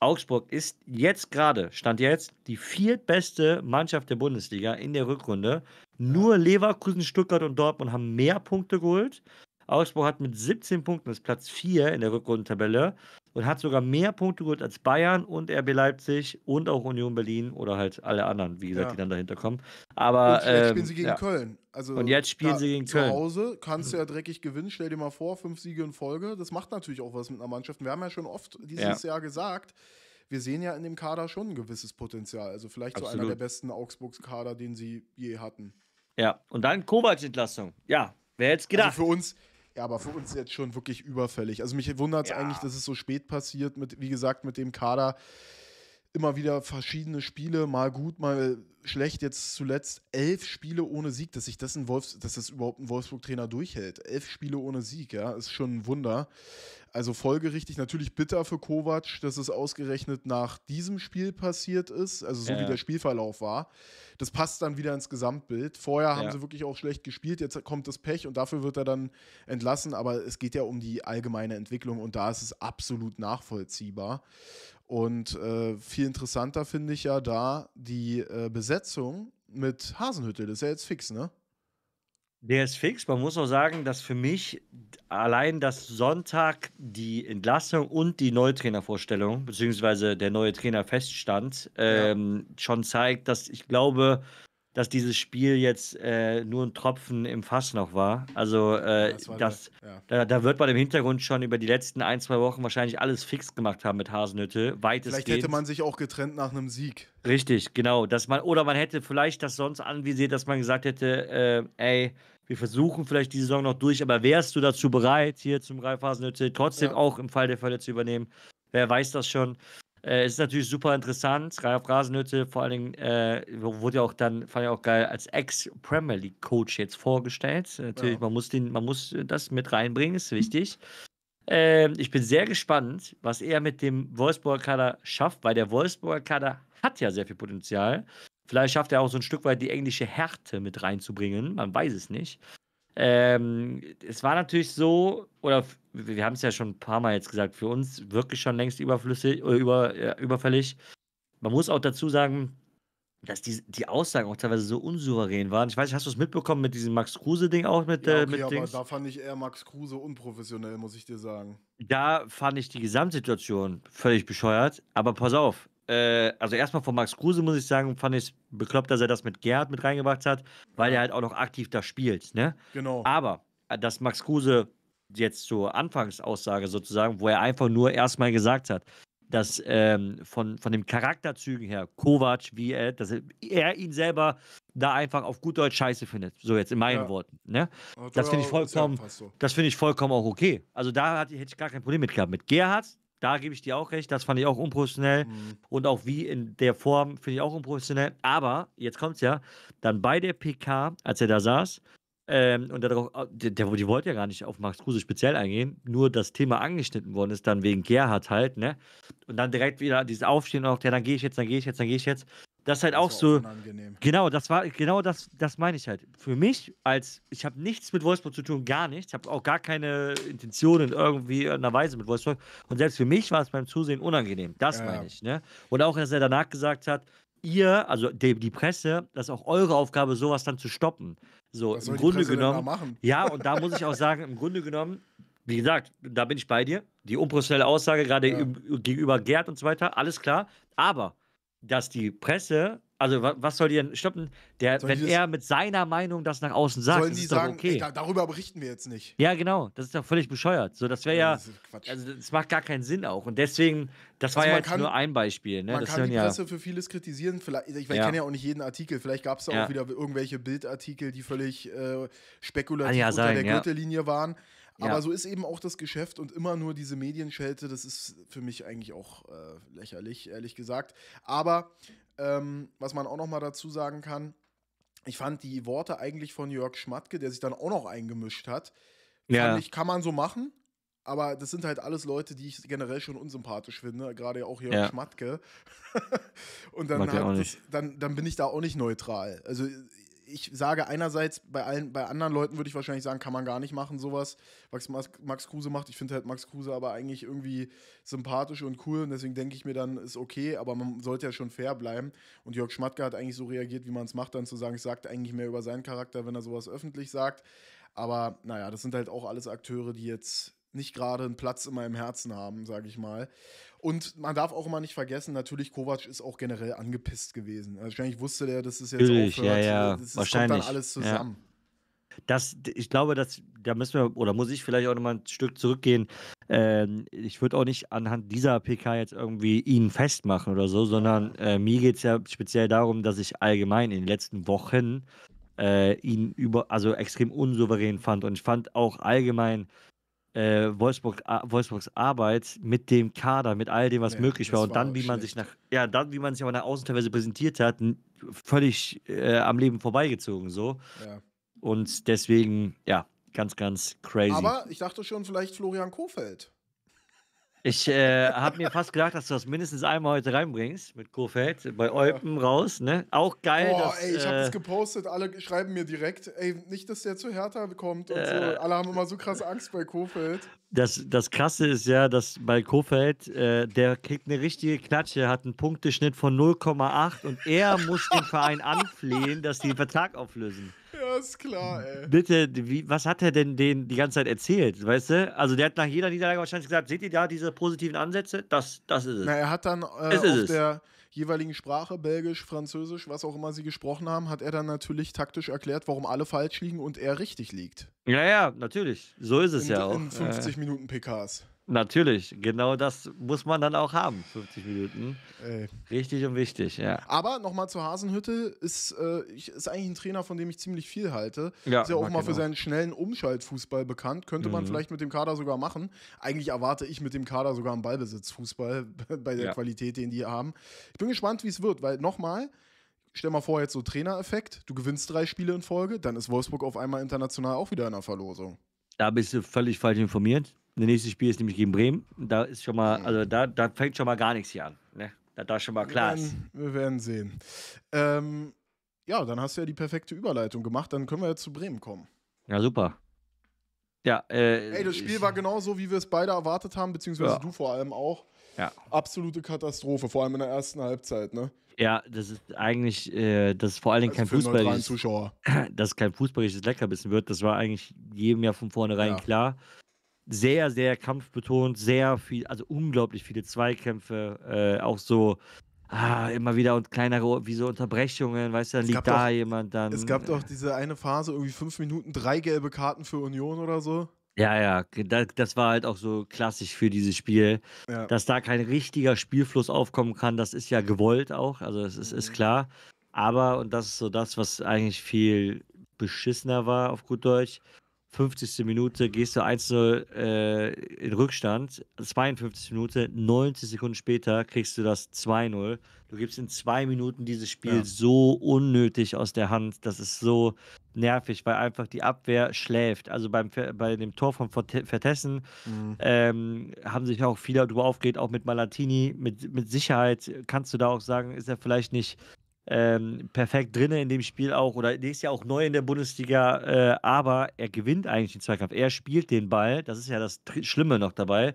Augsburg ist jetzt gerade, stand jetzt, die viertbeste Mannschaft der Bundesliga in der Rückrunde. Nur Leverkusen, Stuttgart und Dortmund haben mehr Punkte geholt. Augsburg hat mit 17 Punkten, das Platz 4 in der Rückrundentabelle und hat sogar mehr Punkte geholt als Bayern und RB Leipzig und auch Union Berlin oder halt alle anderen, wie gesagt, ja. die dann dahinter kommen. Aber und jetzt ähm, spielen sie gegen ja. Köln. Also und jetzt spielen sie gegen zu Köln. Zu Hause
kannst du ja dreckig gewinnen. Stell dir mal vor, fünf Siege in Folge. Das macht natürlich auch was mit einer Mannschaft. Wir haben ja schon oft dieses ja. Jahr gesagt, wir sehen ja in dem Kader schon ein gewisses Potenzial. Also vielleicht Absolut. so einer der besten Augsburgs Kader, den sie je hatten.
Ja, und dann Kovac-Entlassung. Ja, wer hätte es also gedacht? Also für uns,
ja, aber für uns jetzt schon wirklich überfällig. Also mich wundert es ja. eigentlich, dass es so spät passiert, mit, wie gesagt, mit dem Kader immer wieder verschiedene Spiele, mal gut, mal schlecht jetzt zuletzt elf Spiele ohne Sieg, dass sich das ein Wolfs, dass das überhaupt ein Wolfsburg-Trainer durchhält. Elf Spiele ohne Sieg, ja, ist schon ein Wunder. Also folgerichtig natürlich bitter für Kovac, dass es ausgerechnet nach diesem Spiel passiert ist, also so ja, wie der Spielverlauf war. Das passt dann wieder ins Gesamtbild. Vorher ja. haben sie wirklich auch schlecht gespielt, jetzt kommt das Pech und dafür wird er dann entlassen, aber es geht ja um die allgemeine Entwicklung und da ist es absolut nachvollziehbar. Und äh, viel interessanter finde ich ja da die äh, Besetzung mit Hasenhüttel. Das ist ja jetzt fix, ne?
Der ist fix. Man muss auch sagen, dass für mich allein das Sonntag die Entlassung und die Neutrainervorstellung, beziehungsweise der neue Trainer feststand, ähm, ja. schon zeigt, dass ich glaube, dass dieses Spiel jetzt äh, nur ein Tropfen im Fass noch war. Also äh, das war das, ja. da, da, wird man im Hintergrund schon über die letzten ein, zwei Wochen wahrscheinlich alles fix gemacht haben mit Hasenhütte. Weitestgehend. Vielleicht hätte man
sich auch getrennt nach einem Sieg.
Richtig, genau. Dass man, oder man hätte vielleicht das sonst anvisiert, dass man gesagt hätte, äh, ey, wir versuchen vielleicht die Saison noch durch, aber wärst du dazu bereit, hier zum Ralf Hasenhütte trotzdem ja. auch im Fall der Fälle zu übernehmen? Wer weiß das schon? Äh, ist natürlich super interessant. Ralf Rasenhütte, vor allen Dingen, äh, wurde ja auch dann, fand ich auch geil, als Ex-Premier League-Coach jetzt vorgestellt. Äh, natürlich, ja. man, muss den, man muss äh, das mit reinbringen, ist mhm. wichtig. Äh, ich bin sehr gespannt, was er mit dem Wolfsburger Kader schafft, weil der Wolfsburger Kader hat ja sehr viel Potenzial. Vielleicht schafft er auch so ein Stück weit die englische Härte mit reinzubringen, man weiß es nicht. Ähm, es war natürlich so, oder wir haben es ja schon ein paar Mal jetzt gesagt, für uns wirklich schon längst überflüssig oder äh, über, ja, überfällig. Man muss auch dazu sagen, dass die, die Aussagen auch teilweise so unsouverän waren. Ich weiß nicht, hast du es mitbekommen mit diesem Max Kruse-Ding auch mit ja, äh, okay, äh, mit aber Dings? da
fand ich eher Max Kruse unprofessionell, muss ich dir sagen.
Da fand ich die Gesamtsituation völlig bescheuert. Aber pass auf, äh, also erstmal von Max Kruse muss ich sagen, fand ich es bekloppt, dass er das mit Gerhard mit reingebracht hat, weil er halt auch noch aktiv da spielt. Ne? Genau. Aber äh, dass Max Kruse jetzt zur Anfangsaussage sozusagen, wo er einfach nur erstmal gesagt hat, dass ähm, von, von den Charakterzügen her Kovac, wie er, dass er ihn selber da einfach auf gut Deutsch scheiße findet. So jetzt in meinen ja. Worten. Ne? Das finde ich vollkommen, so. das ich vollkommen auch okay. Also da hätte ich gar kein Problem mit gehabt. Mit Gerhard, da gebe ich dir auch recht, das fand ich auch unprofessionell. Mhm. Und auch wie in der Form finde ich auch unprofessionell. Aber, jetzt kommt es ja, dann bei der PK, als er da saß, ähm, und darauf, äh, der, der, die wollte ja gar nicht auf Max Kruse speziell eingehen, nur das Thema angeschnitten worden ist, dann wegen Gerhard halt, ne? Und dann direkt wieder dieses Aufstehen und auch, ja, dann gehe ich jetzt, dann gehe ich jetzt, dann gehe ich jetzt das ist halt das auch so. Unangenehm. Genau, das war genau das, das meine ich halt. Für mich als ich habe nichts mit Wolfsburg zu tun, gar nichts. Ich habe auch gar keine Intentionen irgendwie in einer Weise mit Wolfsburg. Und selbst für mich war es beim Zusehen unangenehm. Das ja. meine ich. Ne? Und auch, dass er danach gesagt hat, ihr, also die, die Presse, das ist auch eure Aufgabe, sowas dann zu stoppen. So Was im Grunde genommen. Ja, und da muss ich auch sagen, im Grunde genommen wie gesagt, da bin ich bei dir. Die unprofessionelle Aussage gerade ja. gegenüber Gerd und so weiter, alles klar. Aber dass die Presse, also was, soll die denn stoppen? Der, wenn er mit seiner Meinung das nach außen sagt, Sollen sie sagen, okay. ey, da,
darüber berichten wir jetzt nicht?
ja, genau, das ist doch völlig bescheuert. So, das wäre ja, Das ist also das macht gar keinen Sinn auch. Und deswegen, das Also war ja jetzt kann- nur ein Beispiel. Ne? Man das kann hören die ja, Presse
für vieles kritisieren. Vielleicht, ich, Ja. kenne ja auch nicht jeden Artikel. Vielleicht gab es da Ja. auch wieder irgendwelche Bildartikel, die völlig äh, spekulativ ja unter sein, der ja. Gürtellinie waren. Ja. Aber so ist eben auch das Geschäft und immer nur diese Medienschelte, das ist für mich eigentlich auch äh, lächerlich, ehrlich gesagt. Aber ähm, was man auch noch mal dazu sagen kann, ich fand die Worte eigentlich von Jörg Schmatke, der sich dann auch noch eingemischt hat, ja. ich, kann man so machen. Aber das sind halt alles Leute, die ich generell schon unsympathisch finde, gerade auch Jörg ja. Schmatke. und dann, das, dann, dann bin ich da auch nicht neutral. Also ich sage einerseits, bei, allen, bei anderen Leuten würde ich wahrscheinlich sagen, kann man gar nicht machen, sowas, was Max, Kruse macht. Ich finde halt Max Kruse aber eigentlich irgendwie sympathisch und cool und deswegen denke ich mir dann, ist okay, aber man sollte ja schon fair bleiben. Und Jörg Schmatke hat eigentlich so reagiert, wie man es macht, dann zu sagen, es sagt eigentlich mehr über seinen Charakter, wenn er sowas öffentlich sagt. Aber naja, das sind halt auch alles Akteure, die jetzt nicht gerade einen Platz in meinem Herzen haben, sage ich mal. Und man darf auch immer nicht vergessen, natürlich Kovac ist auch generell angepisst gewesen. Wahrscheinlich also, wusste der, dass es jetzt Natürlich, aufhört. Ja, ja. Das Wahrscheinlich. kommt dann alles zusammen.
Ja. Das, ich glaube, dass, da müssen wir, oder muss ich vielleicht auch nochmal ein Stück zurückgehen. Ähm, ich würde auch nicht anhand dieser PK jetzt irgendwie ihn festmachen oder so, sondern äh, mir geht es ja speziell darum, dass ich allgemein in den letzten Wochen äh, ihn über, also extrem unsouverän fand. Und ich fand auch allgemein äh, Wolfsburg, Wolfsburgs Arbeit mit dem Kader, mit all dem, was ja, möglich war. Und dann, war wie man sich nach, ja, dann, wie man sich aber nach außen teilweise präsentiert hat, völlig äh, am Leben vorbeigezogen. So. Ja. Und deswegen, ja, ganz, ganz crazy. Aber
ich dachte schon, vielleicht Florian Kofeld.
Ich äh, habe mir fast gedacht, dass du das mindestens einmal heute reinbringst mit Kofeld äh, bei Eupen ja. raus. Ne? Auch geil. Boah, dass, ey, ich habe äh das
gepostet. Alle schreiben mir direkt, ey, nicht, dass der zu Hertha kommt und äh, so. Alle haben immer so krass Angst bei Kofeld.
Das, das Krasse ist ja, dass bei Kofeld, äh, der kriegt eine richtige Klatsche, hat einen Punkteschnitt von 0,8 und er muss den Verein anflehen, dass die den Vertrag auflösen.
Alles klar, ey.
Bitte, wie, was hat er denn denen die ganze Zeit erzählt, weißt du? Also der hat nach jeder Niederlage wahrscheinlich gesagt, seht ihr da diese positiven Ansätze? Das, das ist es. Na, er
hat dann äh, auf es. der jeweiligen Sprache, Belgisch, Französisch, was auch immer sie gesprochen haben, hat er dann natürlich taktisch erklärt, warum alle falsch liegen und er richtig liegt.
Ja, ja, natürlich. So ist es in, ja auch. In 50 äh. Minuten PKs. Natürlich, genau das muss man dann auch haben, 50 Minuten. Ey. Richtig und wichtig, ja.
Aber nochmal zur Hasenhütte, ist, äh, ist eigentlich ein Trainer, von dem ich ziemlich viel halte. Ja, ist ja auch mal für seinen schnellen Umschaltfußball bekannt. Könnte mhm. man vielleicht mit dem Kader sogar machen. Eigentlich erwarte ich mit dem Kader sogar einen Ballbesitzfußball bei der ja. Qualität, den die haben. Ich bin gespannt, wie es wird, weil nochmal, stell mal vor, jetzt so Trainereffekt, du gewinnst drei Spiele in Folge, dann ist Wolfsburg auf einmal international auch wieder in der Verlosung.
Da bist du völlig falsch informiert das nächste Spiel ist nämlich gegen Bremen. Da ist schon mal, mhm. also da, da fängt schon mal gar nichts hier an. Ne? Da, ist schon mal klar. Wir werden,
wir werden sehen. Ähm, ja, dann hast du ja die perfekte Überleitung gemacht. Dann können wir jetzt zu Bremen kommen.
Ja, super. Ja, äh, Ey, das Spiel
war genauso, wie wir es beide erwartet haben, beziehungsweise ja. du vor allem auch. Ja. Absolute Katastrophe, vor allem in der ersten Halbzeit, ne?
Ja, das ist eigentlich, äh, das ist vor allem also kein fußballisches, Zuschauer. dass kein fußballisches Leckerbissen wird, das war eigentlich jedem ja von vornherein ja. klar sehr, sehr kampfbetont, sehr viel, also unglaublich viele Zweikämpfe, äh, auch so ah, immer wieder und kleinere, wie so Unterbrechungen, weißt du, dann es liegt da doch, jemand dann. Es gab doch
äh diese eine Phase, irgendwie fünf Minuten, drei gelbe Karten für Union oder so.
Ja, ja, das war halt auch so klassisch für dieses Spiel. Ja. Dass da kein richtiger Spielfluss aufkommen kann, das ist ja gewollt auch, also es ist, ist mhm. klar. Aber, und das ist so das, was eigentlich viel beschissener war auf gut Deutsch, 50. Minute gehst du 1-0 äh, in Rückstand, 52. Minute, 90 Sekunden später kriegst du das 2-0. Du gibst in zwei Minuten dieses Spiel ja. so unnötig aus der Hand. Das ist so nervig, weil einfach die Abwehr schläft. Also beim, bei dem Tor von Vertessen mhm. ähm, haben sich auch viele darüber aufgeregt, auch mit Malatini. Mit, mit Sicherheit kannst du da auch sagen, ist er vielleicht nicht ähm, perfekt drinne in dem Spiel auch oder der ist ja auch neu in der Bundesliga, äh, aber er gewinnt eigentlich den Zweikampf. Er spielt den Ball, das ist ja das Schlimme noch dabei.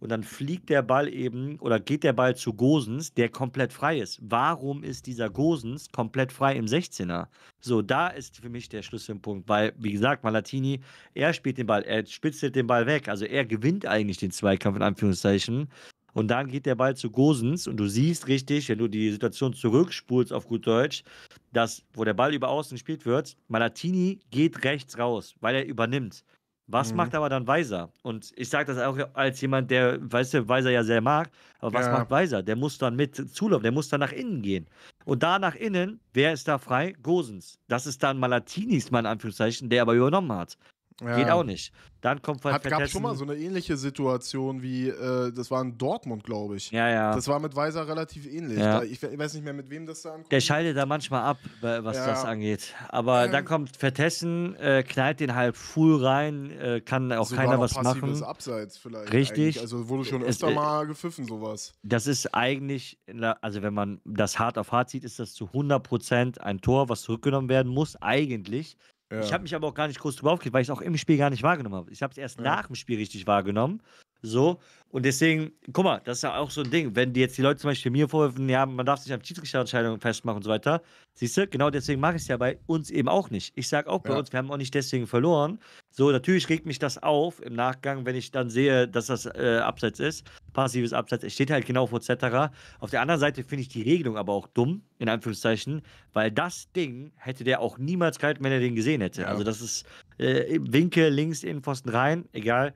Und dann fliegt der Ball eben oder geht der Ball zu Gosens, der komplett frei ist. Warum ist dieser Gosens komplett frei im 16er? So, da ist für mich der Schlüsselpunkt, weil, wie gesagt, Malatini, er spielt den Ball, er spitzelt den Ball weg. Also er gewinnt eigentlich den Zweikampf in Anführungszeichen. Und dann geht der Ball zu Gosens und du siehst richtig, wenn du die Situation zurückspulst auf gut Deutsch, dass, wo der Ball über außen gespielt wird, Malatini geht rechts raus, weil er übernimmt. Was mhm. macht aber dann Weiser? Und ich sage das auch als jemand, der, weißt du, Weiser ja sehr mag, aber was ja. macht Weiser? Der muss dann mit zulaufen, der muss dann nach innen gehen. Und da nach innen, wer ist da frei? Gosens. Das ist dann Malatinis, mal in Anführungszeichen, der aber übernommen hat. Ja. Geht auch nicht. Dann kommt Van Hat, Vertessen. gab schon mal so eine
ähnliche Situation wie, äh, das war in Dortmund, glaube ich. Ja, ja. Das war mit Weiser relativ ähnlich. Ja. Da, ich, ich, weiß nicht mehr, mit wem das da ankommt.
Der schaltet da manchmal ab, was ja. das angeht. Aber ähm. dann kommt Vertessen, äh, knallt den halb full rein, äh, kann auch Sogar keiner was machen. Das ist Abseits vielleicht. Richtig. Eigentlich. Also wurde schon öfter es, äh,
mal gepfiffen, sowas.
Das ist eigentlich, also wenn man das hart auf hart sieht, ist das zu 100% ein Tor, was zurückgenommen werden muss, eigentlich. Ja. Ich habe mich aber auch gar nicht groß drüber aufgeregt, weil ich es auch im Spiel gar nicht wahrgenommen habe. Ich habe es erst ja. nach dem Spiel richtig wahrgenommen so. Und deswegen, guck mal, das ist ja auch so ein Ding. Wenn die jetzt die Leute zum Beispiel mir vorwerfen, ja, man darf sich an Schiedsrichterentscheidungen festmachen und so weiter, siehst du, genau deswegen mache ich es ja bei uns eben auch nicht. Ich sage auch bei ja. uns, wir haben auch nicht deswegen verloren. So, natürlich regt mich das auf im Nachgang, wenn ich dann sehe, dass das äh, Abseits ist. Passives Abseits, es steht halt genau vor etc. Auf der anderen Seite finde ich die Regelung aber auch dumm, in Anführungszeichen, weil das Ding hätte der auch niemals gehalten, wenn er den gesehen hätte. Ja. Also, das ist äh, Winkel links, Innenpfosten rein, egal.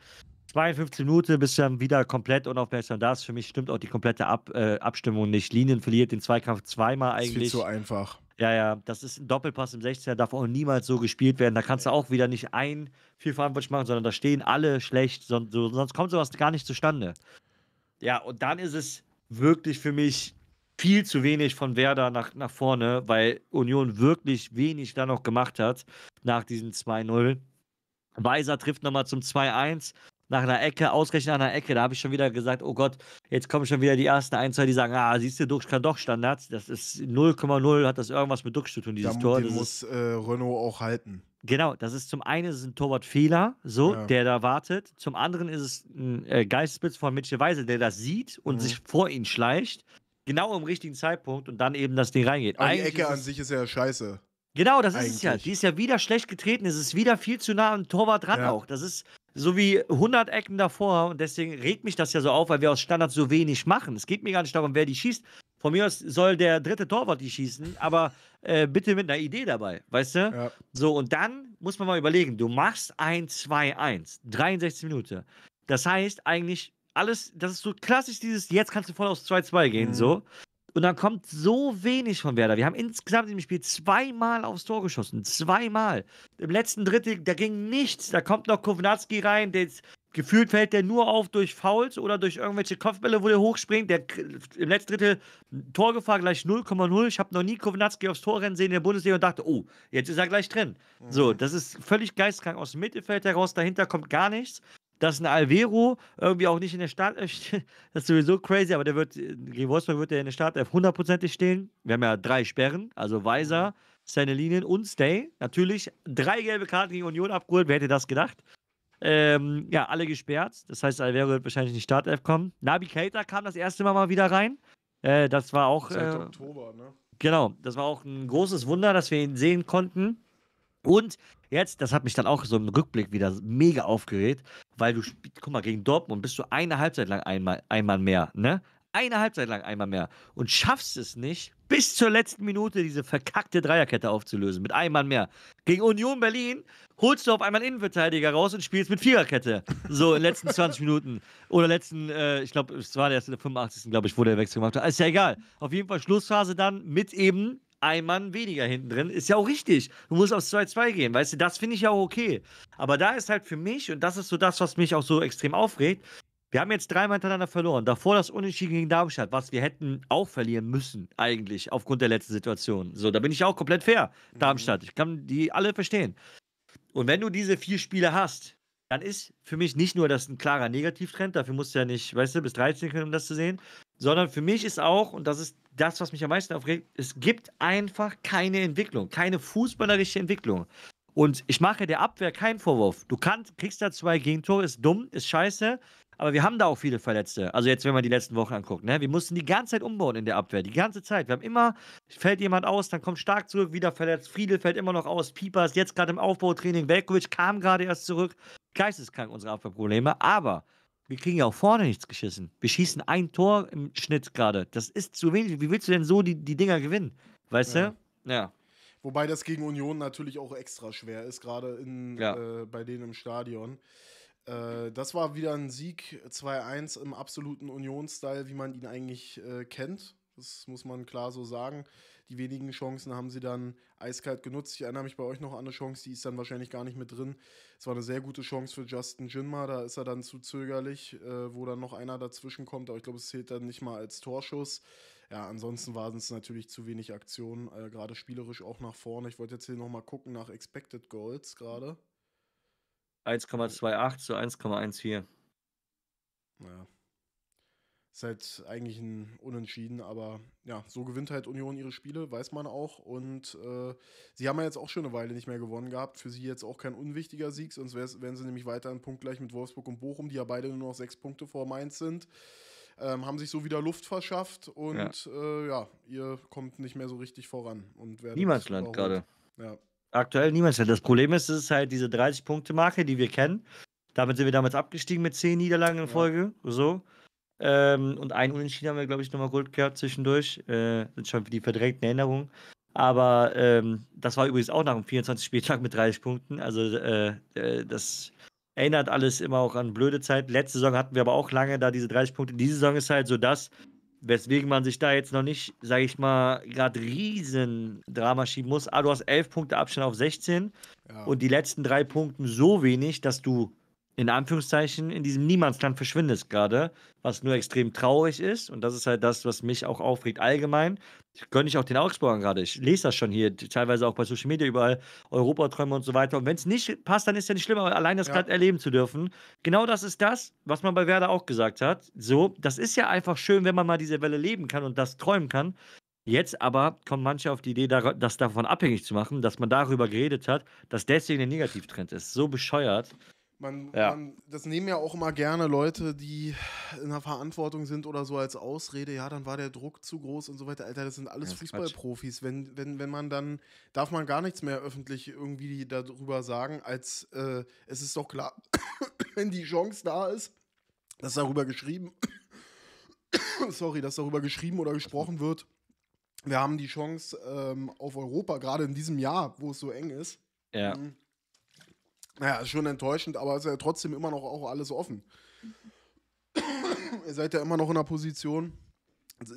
52 Minuten bist du dann wieder komplett unaufmerksam. ist für mich stimmt auch die komplette Ab, äh, Abstimmung nicht. Linien verliert den Zweikampf zweimal eigentlich. Das ist viel zu einfach. Ja, ja, das ist ein Doppelpass im 16er, darf auch niemals so gespielt werden. Da kannst du auch wieder nicht ein viel machen, sondern da stehen alle schlecht, sonst, sonst kommt sowas gar nicht zustande. Ja, und dann ist es wirklich für mich viel zu wenig von Werder nach, nach vorne, weil Union wirklich wenig da noch gemacht hat nach diesem 2-0. Weiser trifft nochmal zum 2-1 nach einer Ecke, ausgerechnet nach einer Ecke, da habe ich schon wieder gesagt, oh Gott, jetzt kommen schon wieder die ersten ein, zwei, die sagen, ah, siehst du, Duxch kann doch Standards. Das ist 0,0, hat das irgendwas mit Duxch zu tun, dieses da, Tor. Den das muss
ist, äh, Renault auch
halten. Genau, das ist zum einen ist ein Torwartfehler, so, ja. der da wartet. Zum anderen ist es ein äh, Geistesblitz von Mitchell Weisel, der das sieht und mhm. sich vor ihn schleicht. Genau im richtigen Zeitpunkt und dann eben das Ding reingeht. Aber die Ecke an
sich ist ja scheiße.
Genau, das Eigentlich. ist es ja. Die ist ja wieder schlecht getreten. Es ist wieder viel zu nah am Torwart dran ja. auch. Das ist, so wie 100 Ecken davor. Und deswegen regt mich das ja so auf, weil wir aus Standards so wenig machen. Es geht mir gar nicht darum, wer die schießt. Von mir aus soll der dritte Torwart die schießen, aber äh, bitte mit einer Idee dabei, weißt du? Ja. So, und dann muss man mal überlegen, du machst ein 2-1, 63 Minuten. Das heißt eigentlich, alles, das ist so klassisch dieses, jetzt kannst du voll aufs 2-2 gehen, mhm. so. Und dann kommt so wenig von Werder. Wir haben insgesamt im Spiel zweimal aufs Tor geschossen. Zweimal. Im letzten Drittel, da ging nichts. Da kommt noch Kovnatski rein. Der ist, gefühlt fällt der nur auf durch Fouls oder durch irgendwelche Kopfbälle, wo der hochspringt. Der, Im letzten Drittel Torgefahr gleich 0,0. Ich habe noch nie Kovnatski aufs Tor rennen sehen in der Bundesliga und dachte, oh, jetzt ist er gleich drin. Mhm. So, das ist völlig geistkrank. Aus dem Mittelfeld heraus, dahinter kommt gar nichts. Dass ein Alvero irgendwie auch nicht in der Startelf steht, das ist sowieso crazy, aber der wird, gegen Wolfsburg wird der in der Startelf hundertprozentig stehen. Wir haben ja drei Sperren, also Weiser, mhm. seine Linien und Stay. Natürlich drei gelbe Karten gegen Union abgeholt, wer hätte das gedacht? Ähm, ja, alle gesperrt. Das heißt, Alvero wird wahrscheinlich in die Startelf kommen. Nabi Keita kam das erste Mal mal wieder rein. Äh, das war auch. Seit äh, Oktober, ne? Genau, das war auch ein großes Wunder, dass wir ihn sehen konnten. Und jetzt, das hat mich dann auch so im Rückblick wieder mega aufgeregt, weil du, guck mal, gegen Dortmund bist du eine Halbzeit lang einmal, einmal mehr, ne? Eine Halbzeit lang einmal mehr und schaffst es nicht, bis zur letzten Minute diese verkackte Dreierkette aufzulösen mit einem Mann mehr. Gegen Union Berlin holst du auf einmal einen Innenverteidiger raus und spielst mit Viererkette. So in den letzten 20 Minuten oder letzten, äh, ich glaube, es war der der 85. glaube ich, wo der Wechsel gemacht hat. Ist ja egal. Auf jeden Fall Schlussphase dann mit eben ein Mann weniger hinten drin. Ist ja auch richtig. Du musst aufs 2-2 gehen, weißt du, das finde ich ja auch okay. Aber da ist halt für mich, und das ist so das, was mich auch so extrem aufregt, wir haben jetzt dreimal hintereinander verloren. Davor das Unentschieden gegen Darmstadt, was wir hätten auch verlieren müssen, eigentlich, aufgrund der letzten Situation. So, da bin ich auch komplett fair, Darmstadt. Mhm. Ich kann die alle verstehen. Und wenn du diese vier Spiele hast, dann ist für mich nicht nur das ein klarer Negativtrend, dafür musst du ja nicht, weißt du, bis 13 können, um das zu sehen, sondern für mich ist auch, und das ist das, was mich am meisten aufregt, es gibt einfach keine Entwicklung, keine fußballerische Entwicklung. Und ich mache der Abwehr keinen Vorwurf. Du kannst, kriegst da zwei Gegentore, ist dumm, ist scheiße, aber wir haben da auch viele Verletzte. Also jetzt, wenn man die letzten Wochen anguckt, ne? Wir mussten die ganze Zeit umbauen in der Abwehr, die ganze Zeit. Wir haben immer, fällt jemand aus, dann kommt stark zurück, wieder verletzt. Friedel fällt immer noch aus, Piepers jetzt gerade im Aufbautraining, Velkovic kam gerade erst zurück geisteskrank unsere Abwehrprobleme, aber wir kriegen ja auch vorne nichts geschissen. Wir schießen ein Tor im Schnitt gerade. Das ist zu wenig. Wie willst du denn so die, die Dinger gewinnen? Weißt ja. du? Ja.
Wobei das gegen Union natürlich auch extra schwer ist, gerade ja. äh, bei denen im Stadion. Äh, das war wieder ein Sieg 2-1 im absoluten Union-Style, wie man ihn eigentlich äh, kennt. Das muss man klar so sagen. Die wenigen Chancen haben sie dann eiskalt genutzt. Ich erinnere mich bei euch noch an eine Chance, die ist dann wahrscheinlich gar nicht mit drin. Es war eine sehr gute Chance für Justin Jinma, da ist er dann zu zögerlich, äh, wo dann noch einer dazwischen kommt, aber ich glaube, es zählt dann nicht mal als Torschuss. Ja, ansonsten waren es natürlich zu wenig Aktionen, äh, gerade spielerisch auch nach vorne. Ich wollte jetzt hier nochmal gucken nach Expected Goals gerade.
1,28 zu 1,14. Ja,
ist halt eigentlich ein Unentschieden, aber ja, so gewinnt halt Union ihre Spiele, weiß man auch. Und äh, sie haben ja jetzt auch schon eine Weile nicht mehr gewonnen gehabt. Für sie jetzt auch kein unwichtiger Sieg, sonst wären sie nämlich weiter an Punkt gleich mit Wolfsburg und Bochum, die ja beide nur noch sechs Punkte vor Mainz sind. Ähm, haben sich so wieder Luft verschafft und ja. Äh, ja. ihr kommt nicht mehr so richtig voran. Und Niemandsland gerade. Ja.
Aktuell Niemandsland. Das Problem ist, es ist halt diese 30-Punkte-Marke, die wir kennen. Damit sind wir damals abgestiegen mit zehn Niederlagen in Folge. Ja. So. Ähm, und ein Unentschieden haben wir, glaube ich, nochmal Gold gehabt zwischendurch. Äh, sind schon die verdrängten Erinnerungen. Aber ähm, das war übrigens auch nach dem 24. Spieltag mit 30 Punkten. Also äh, äh, das erinnert alles immer auch an blöde Zeit. Letzte Saison hatten wir aber auch lange da diese 30 Punkte. Diese Saison ist halt so das, weswegen man sich da jetzt noch nicht, sage ich mal, gerade riesen Drama schieben muss. Ah, du hast 11 Punkte Abstand auf 16 ja. und die letzten drei Punkte so wenig, dass du in Anführungszeichen in diesem Niemandsland verschwindest gerade, was nur extrem traurig ist. Und das ist halt das, was mich auch aufregt allgemein. Ich gönne ich auch den Augsburgern gerade. Ich lese das schon hier, teilweise auch bei Social Media überall, Europaträume und so weiter. Und wenn es nicht passt, dann ist ja nicht schlimm, aber allein das ja. gerade erleben zu dürfen. Genau das ist das, was man bei Werder auch gesagt hat. So, das ist ja einfach schön, wenn man mal diese Welle leben kann und das träumen kann. Jetzt aber kommen manche auf die Idee, das davon abhängig zu machen, dass man darüber geredet hat, dass deswegen der Negativtrend ist. So bescheuert. Man, ja.
man, das nehmen ja auch immer gerne Leute, die in der Verantwortung sind oder so als Ausrede, ja, dann war der Druck zu groß und so weiter. Alter, das sind alles ja, Fußballprofis. Wenn, wenn, wenn man dann, darf man gar nichts mehr öffentlich irgendwie darüber sagen, als äh, es ist doch klar, wenn die Chance da ist, dass darüber geschrieben, sorry, dass darüber geschrieben oder gesprochen wird. Wir haben die Chance ähm, auf Europa, gerade in diesem Jahr, wo es so eng ist. Ja. Mhm naja, schon enttäuschend, aber es ist ja trotzdem immer noch auch alles offen. Ihr seid ja immer noch in einer Position,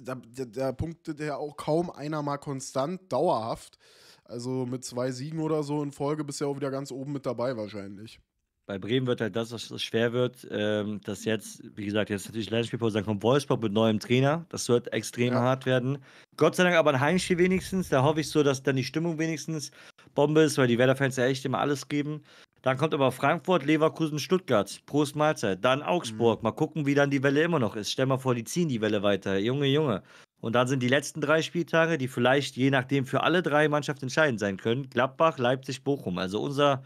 da, da, da punktet ja auch kaum einer mal konstant, dauerhaft. Also mit zwei Siegen oder so in Folge bist du ja auch wieder ganz oben mit dabei wahrscheinlich.
Bei Bremen wird halt das, was schwer wird, ähm, dass jetzt, wie gesagt, jetzt natürlich Länderspielpause, dann kommt Wolfsburg mit neuem Trainer. Das wird extrem ja. hart werden. Gott sei Dank aber ein Heimspiel wenigstens. Da hoffe ich so, dass dann die Stimmung wenigstens Bombe ist, weil die Werder-Fans ja echt immer alles geben. Dann kommt aber Frankfurt, Leverkusen, Stuttgart. Prost Mahlzeit. Dann Augsburg. Mhm. Mal gucken, wie dann die Welle immer noch ist. Stell mal vor, die ziehen die Welle weiter. Junge, Junge. Und dann sind die letzten drei Spieltage, die vielleicht je nachdem für alle drei Mannschaften entscheidend sein können. Gladbach, Leipzig, Bochum. Also unser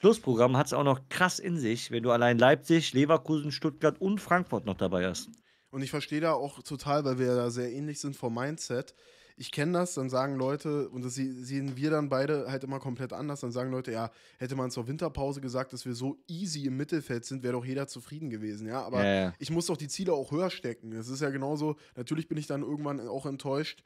Schlussprogramm hat es auch noch krass in sich, wenn du allein Leipzig, Leverkusen, Stuttgart und Frankfurt noch dabei hast.
Und ich verstehe da auch total, weil wir da sehr ähnlich sind vom Mindset ich kenne das, dann sagen Leute, und das sehen wir dann beide halt immer komplett anders, dann sagen Leute, ja, hätte man zur Winterpause gesagt, dass wir so easy im Mittelfeld sind, wäre doch jeder zufrieden gewesen, ja. Aber ja, ja. ich muss doch die Ziele auch höher stecken. Es ist ja genauso, natürlich bin ich dann irgendwann auch enttäuscht,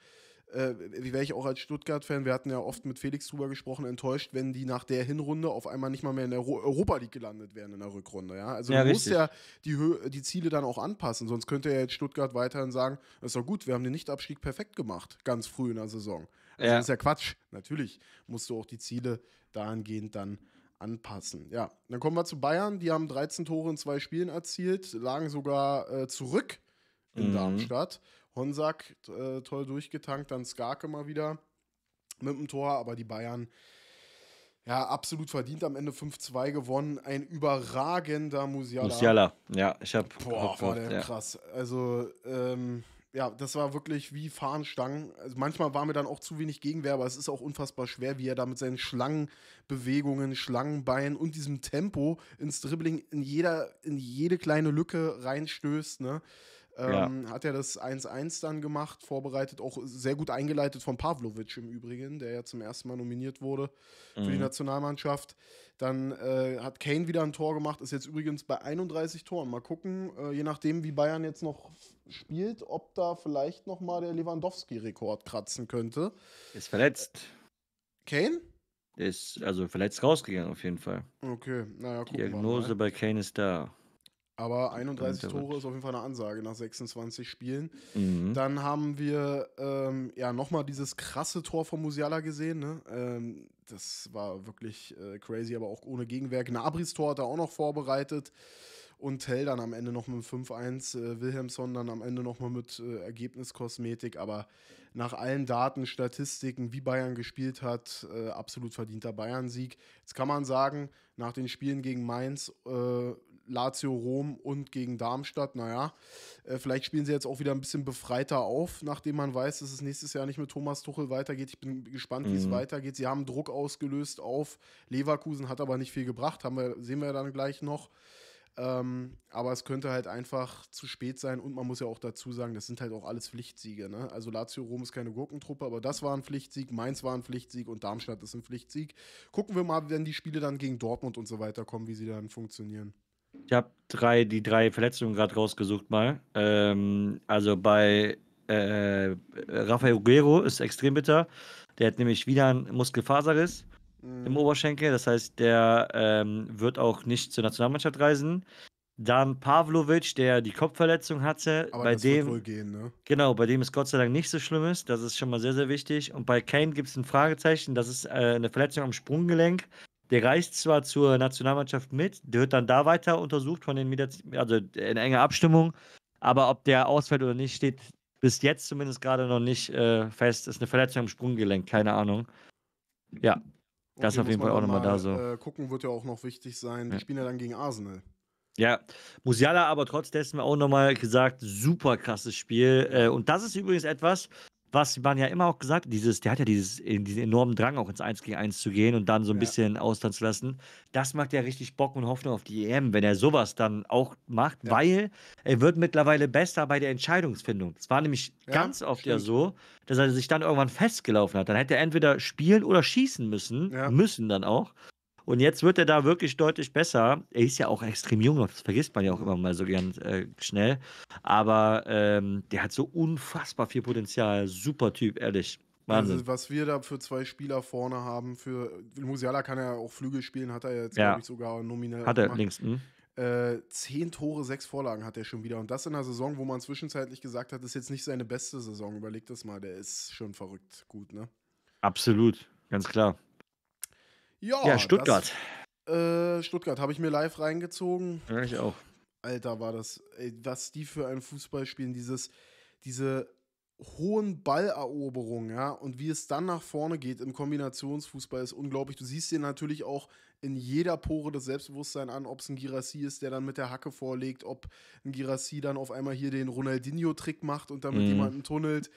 äh, wie wäre ich auch als Stuttgart-Fan, wir hatten ja oft mit Felix drüber gesprochen, enttäuscht, wenn die nach der Hinrunde auf einmal nicht mal mehr in der Europa League gelandet wären in der Rückrunde. Ja? Also ja, man richtig. muss ja die, die Ziele dann auch anpassen, sonst könnte ja jetzt Stuttgart weiterhin sagen, das ist doch gut, wir haben den Nichtabstieg perfekt gemacht, ganz früh in der Saison. Also ja. Das ist ja Quatsch. Natürlich musst du auch die Ziele dahingehend dann anpassen. Ja, dann kommen wir zu Bayern. Die haben 13 Tore in zwei Spielen erzielt, lagen sogar äh, zurück in mhm. Darmstadt Honsack äh, toll durchgetankt, dann Skarke mal wieder mit dem Tor, aber die Bayern ja, absolut verdient. Am Ende 5-2 gewonnen. Ein überragender Musiala. Musiala, ja, ich habe.
Boah, war der ja.
krass. Also, ähm, ja, das war wirklich wie Fahnenstangen. Also manchmal war mir dann auch zu wenig Gegenwehr, aber es ist auch unfassbar schwer, wie er da mit seinen Schlangenbewegungen, Schlangenbeinen und diesem Tempo ins Dribbling in, jeder, in jede kleine Lücke reinstößt. Ne? Ähm, ja. Hat er das 1-1 dann gemacht, vorbereitet, auch sehr gut eingeleitet von Pavlovic im Übrigen, der ja zum ersten Mal nominiert wurde für mhm. die Nationalmannschaft. Dann äh, hat Kane wieder ein Tor gemacht, ist jetzt übrigens bei 31 Toren. Mal gucken, äh, je nachdem, wie Bayern jetzt noch spielt, ob da vielleicht nochmal der Lewandowski-Rekord kratzen könnte.
Ist verletzt. Äh, Kane? Ist also verletzt rausgegangen auf jeden Fall.
Okay, naja, gucken wir mal. Diagnose
bei Kane ist da.
Aber 31 Tore ist auf jeden Fall eine Ansage nach 26 Spielen. Mhm. Dann haben wir ähm, ja nochmal dieses krasse Tor von Musiala gesehen. Ne? Ähm, das war wirklich äh, crazy, aber auch ohne Gegenwerk. Nabris Tor hat er auch noch vorbereitet. Und Tell dann am Ende noch mit 5-1. Äh, Wilhelmsson dann am Ende nochmal mit äh, Ergebniskosmetik. Aber nach allen Daten, Statistiken, wie Bayern gespielt hat, äh, absolut verdienter Bayern-Sieg. Jetzt kann man sagen, nach den Spielen gegen Mainz äh, Lazio Rom und gegen Darmstadt. Naja, äh, vielleicht spielen sie jetzt auch wieder ein bisschen befreiter auf, nachdem man weiß, dass es nächstes Jahr nicht mit Thomas Tuchel weitergeht. Ich bin gespannt, mhm. wie es mhm. weitergeht. Sie haben Druck ausgelöst auf Leverkusen, hat aber nicht viel gebracht. Haben wir, sehen wir dann gleich noch. Ähm, aber es könnte halt einfach zu spät sein und man muss ja auch dazu sagen, das sind halt auch alles Pflichtsiege. Ne? Also Lazio Rom ist keine Gurkentruppe, aber das war ein Pflichtsieg, Mainz war ein Pflichtsieg und Darmstadt ist ein Pflichtsieg. Gucken wir mal, wenn die Spiele dann gegen Dortmund und so weiter kommen, wie sie dann funktionieren.
Ich habe drei, die drei Verletzungen gerade rausgesucht mal. Ähm, also bei äh, Rafael Guerrero ist extrem bitter. Der hat nämlich wieder einen Muskelfaserriss mhm. im Oberschenkel. Das heißt, der ähm, wird auch nicht zur Nationalmannschaft reisen. Dann Pavlovic, der die Kopfverletzung hatte. Aber bei das dem, wird wohl gehen, ne? Genau, bei dem es Gott sei Dank nicht so schlimm ist. Das ist schon mal sehr, sehr wichtig. Und bei Kane gibt es ein Fragezeichen. Das ist äh, eine Verletzung am Sprunggelenk. Der reist zwar zur Nationalmannschaft mit, der wird dann da weiter untersucht von den Mediz also in enger Abstimmung, aber ob der ausfällt oder nicht, steht bis jetzt zumindest gerade noch nicht äh, fest. Ist eine Verletzung am Sprunggelenk, keine Ahnung. Ja, das ist auf jeden Fall auch nochmal da so.
Äh, gucken wird ja auch noch wichtig sein. Ja. spielen ja dann gegen Arsenal.
Ja, Musiala aber trotz dessen auch nochmal gesagt, super krasses Spiel. Äh, und das ist übrigens etwas, was man ja immer auch gesagt dieses, der hat ja dieses, diesen enormen Drang, auch ins 1 gegen 1 zu gehen und dann so ein ja. bisschen austern zu lassen. Das macht ja richtig Bock und Hoffnung auf die EM, wenn er sowas dann auch macht, ja. weil er wird mittlerweile besser bei der Entscheidungsfindung. Es war nämlich ja, ganz oft stimmt. ja so, dass er sich dann irgendwann festgelaufen hat. Dann hätte er entweder spielen oder schießen müssen, müssen dann auch. Und jetzt wird er da wirklich deutlich besser. Er ist ja auch extrem jung, das vergisst man ja auch immer mal so gern äh, schnell. Aber ähm, der hat so unfassbar viel Potenzial. Super Typ, ehrlich. Also, Wahnsinn. Also,
was wir da für zwei Spieler vorne haben, für Musiala kann er auch Flügel spielen, hat er jetzt, ja. glaube ich, sogar nominell. Hat er gemacht. links, hm? Äh, zehn Tore, sechs Vorlagen hat er schon wieder. Und das in einer Saison, wo man zwischenzeitlich gesagt hat, das ist jetzt nicht seine beste Saison. Überleg das mal, der ist schon verrückt gut, ne?
Absolut, ganz klar. Ja, ja Stuttgart.
Das, äh, Stuttgart habe ich mir live reingezogen. Ja, ich auch. Alter, war das, ey, was die für ein Fußball spielen, dieses, diese hohen Balleroberungen, ja, und wie es dann nach vorne geht im Kombinationsfußball ist unglaublich. Du siehst dir natürlich auch in jeder Pore das Selbstbewusstsein an, ob es ein Girassi ist, der dann mit der Hacke vorlegt, ob ein Girassi dann auf einmal hier den Ronaldinho-Trick macht und damit mhm. jemanden tunnelt.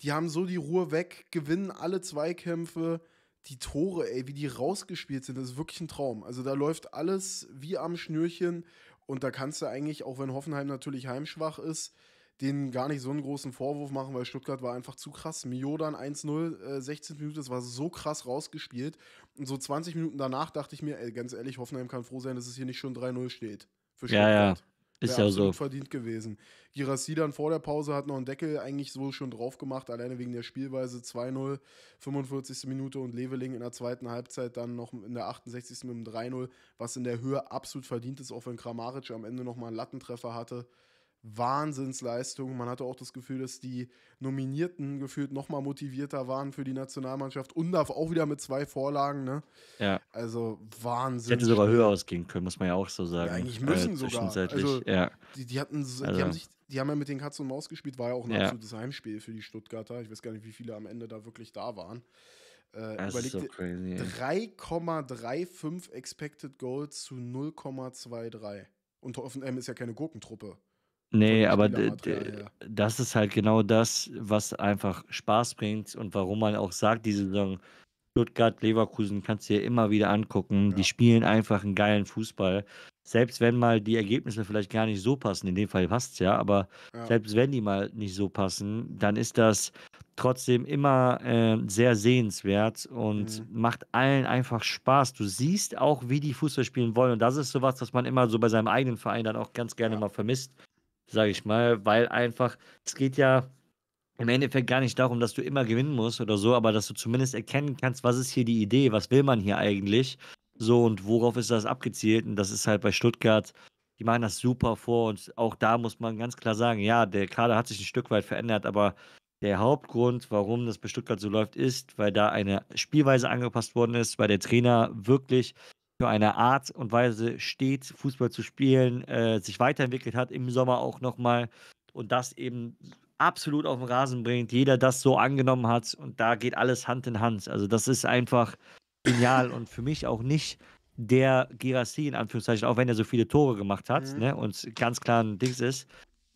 Die haben so die Ruhe weg, gewinnen alle Zweikämpfe die Tore, ey, wie die rausgespielt sind, das ist wirklich ein Traum. Also da läuft alles wie am Schnürchen und da kannst du eigentlich, auch wenn Hoffenheim natürlich heimschwach ist, denen gar nicht so einen großen Vorwurf machen, weil Stuttgart war einfach zu krass. Miodan 1-0, äh, 16 Minuten, das war so krass rausgespielt. Und so 20 Minuten danach dachte ich mir, ey, ganz ehrlich, Hoffenheim kann froh sein, dass es hier nicht schon 3-0 steht. Für Stuttgart. Ja, ja. Ist ja absolut so. verdient gewesen. Girassi dann vor der Pause hat noch einen Deckel eigentlich so schon drauf gemacht, alleine wegen der Spielweise 2-0, 45. Minute und Leveling in der zweiten Halbzeit dann noch in der 68. mit dem 3-0, was in der Höhe absolut verdient ist, auch wenn Kramaric am Ende nochmal einen Lattentreffer hatte. Wahnsinnsleistung. Man hatte auch das Gefühl, dass die Nominierten gefühlt nochmal motivierter waren für die Nationalmannschaft und darf auch wieder mit zwei Vorlagen. Ne? Ja. Also Wahnsinn. Hätte sogar höher
ausgehen können, muss man ja auch so sagen. Ja, eigentlich müssen äh, sogar. Also, ja. die, die, hatten, die also. haben sich
die haben ja mit den Katz und Maus gespielt, war ja auch ein ja. absolutes Heimspiel für die Stuttgarter. Ich weiß gar nicht, wie viele am Ende da wirklich da waren. Äh, überlegte so 3,35 Expected Goals zu 0,23. Und offen ist ja keine Gurkentruppe.
Nee, aber das ist halt genau das, was einfach Spaß bringt und warum man auch sagt, diese Saison Stuttgart, Leverkusen kannst du dir immer wieder angucken. Ja. Die spielen einfach einen geilen Fußball. Selbst wenn mal die Ergebnisse vielleicht gar nicht so passen, in dem Fall passt es ja, aber ja. selbst wenn die mal nicht so passen, dann ist das trotzdem immer äh, sehr sehenswert und mhm. macht allen einfach Spaß. Du siehst auch, wie die Fußball spielen wollen und das ist sowas, was man immer so bei seinem eigenen Verein dann auch ganz gerne ja. mal vermisst sage ich mal, weil einfach, es geht ja im Endeffekt gar nicht darum, dass du immer gewinnen musst oder so, aber dass du zumindest erkennen kannst, was ist hier die Idee, was will man hier eigentlich, so und worauf ist das abgezielt und das ist halt bei Stuttgart, die machen das super vor und auch da muss man ganz klar sagen, ja, der Kader hat sich ein Stück weit verändert, aber der Hauptgrund, warum das bei Stuttgart so läuft, ist, weil da eine Spielweise angepasst worden ist, weil der Trainer wirklich für eine Art und Weise steht, Fußball zu spielen, äh, sich weiterentwickelt hat im Sommer auch nochmal und das eben absolut auf den Rasen bringt, jeder das so angenommen hat und da geht alles Hand in Hand. Also das ist einfach genial und für mich auch nicht der Girassi in Anführungszeichen, auch wenn er so viele Tore gemacht hat mhm. ne, und ganz klar ein Dings ist.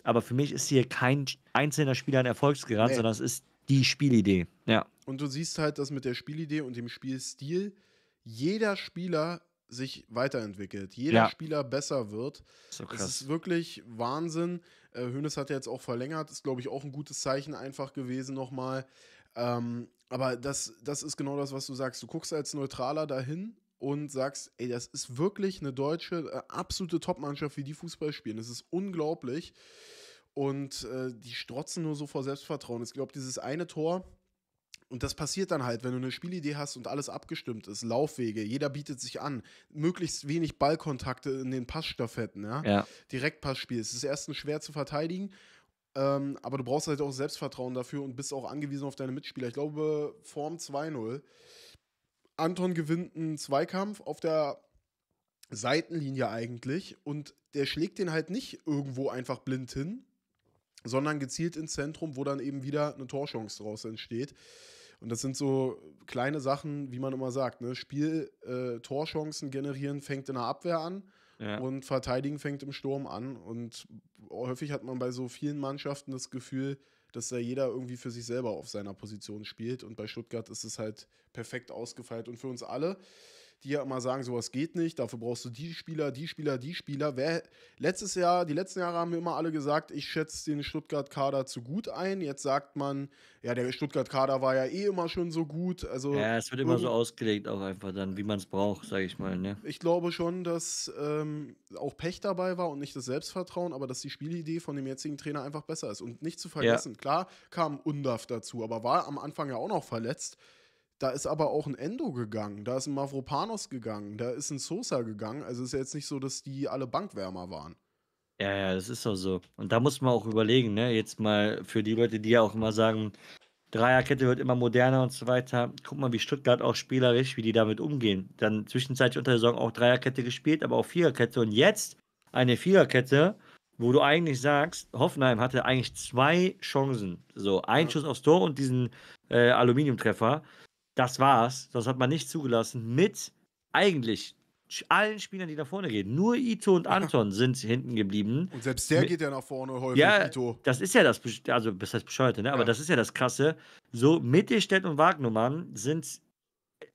Aber für mich ist hier kein einzelner Spieler ein Erfolgsgarant, nee. sondern es ist die Spielidee. Ja.
Und du siehst halt, dass mit der Spielidee und dem Spielstil jeder Spieler sich weiterentwickelt, jeder ja. Spieler besser wird. So krass. Es ist wirklich Wahnsinn. Äh, Hönes hat ja jetzt auch verlängert, ist glaube ich auch ein gutes Zeichen einfach gewesen nochmal. Ähm, aber das, das ist genau das, was du sagst. Du guckst als Neutraler dahin und sagst, ey, das ist wirklich eine deutsche, äh, absolute Top-Mannschaft, wie die Fußball spielen. Das ist unglaublich. Und äh, die strotzen nur so vor Selbstvertrauen. Ich glaube, dieses eine Tor, und das passiert dann halt, wenn du eine Spielidee hast und alles abgestimmt ist, Laufwege, jeder bietet sich an, möglichst wenig Ballkontakte in den Passstaffetten, ja? ja. Direktpassspiel. Es ist erstens schwer zu verteidigen, ähm, aber du brauchst halt auch Selbstvertrauen dafür und bist auch angewiesen auf deine Mitspieler. Ich glaube, Form 2-0. Anton gewinnt einen Zweikampf auf der Seitenlinie eigentlich und der schlägt den halt nicht irgendwo einfach blind hin, sondern gezielt ins Zentrum, wo dann eben wieder eine Torchance draus entsteht. Und das sind so kleine Sachen, wie man immer sagt, ne? Spiel, äh, Torchancen generieren fängt in der Abwehr an ja. und verteidigen fängt im Sturm an. Und häufig hat man bei so vielen Mannschaften das Gefühl, dass da jeder irgendwie für sich selber auf seiner Position spielt. Und bei Stuttgart ist es halt perfekt ausgefeilt. Und für uns alle die ja immer sagen, sowas geht nicht, dafür brauchst du die Spieler, die Spieler, die Spieler. Wer, letztes Jahr, die letzten Jahre haben wir immer alle gesagt, ich schätze den Stuttgart-Kader zu gut ein. Jetzt sagt man, ja, der Stuttgart-Kader war ja eh immer schon so gut. Also, ja, es wird immer so
ausgelegt, auch einfach dann, wie man es braucht, sage ich mal. Ne?
Ich glaube schon, dass ähm, auch Pech dabei war und nicht das Selbstvertrauen, aber dass die Spielidee von dem jetzigen Trainer einfach besser ist. Und nicht zu vergessen, ja. klar kam Undaf dazu, aber war am Anfang ja auch noch verletzt. Da ist aber auch ein Endo gegangen, da ist ein Mavropanos gegangen, da ist ein Sosa gegangen. Also ist ja jetzt nicht so, dass die alle Bankwärmer waren.
Ja, ja, das ist doch so. Und da muss man auch überlegen, ne? Jetzt mal für die Leute, die ja auch immer sagen, Dreierkette wird immer moderner und so weiter. Guck mal, wie Stuttgart auch spielerisch, wie die damit umgehen. Dann zwischenzeitlich unter der Saison auch Dreierkette gespielt, aber auch Viererkette. Und jetzt eine Viererkette, wo du eigentlich sagst, Hoffenheim hatte eigentlich zwei Chancen. So, ein ja. Schuss aufs Tor und diesen äh, Aluminiumtreffer. Das war's. Das hat man nicht zugelassen. Mit eigentlich allen Spielern, die nach vorne gehen. Nur Ito und Anton sind hinten geblieben. Und selbst der geht
ja nach vorne, häufig, ja,
Ito. Das ist ja das, also das heißt Bescheuerte, ne? aber ja. das ist ja das Krasse. So Mittelstädt und Wagnummern sind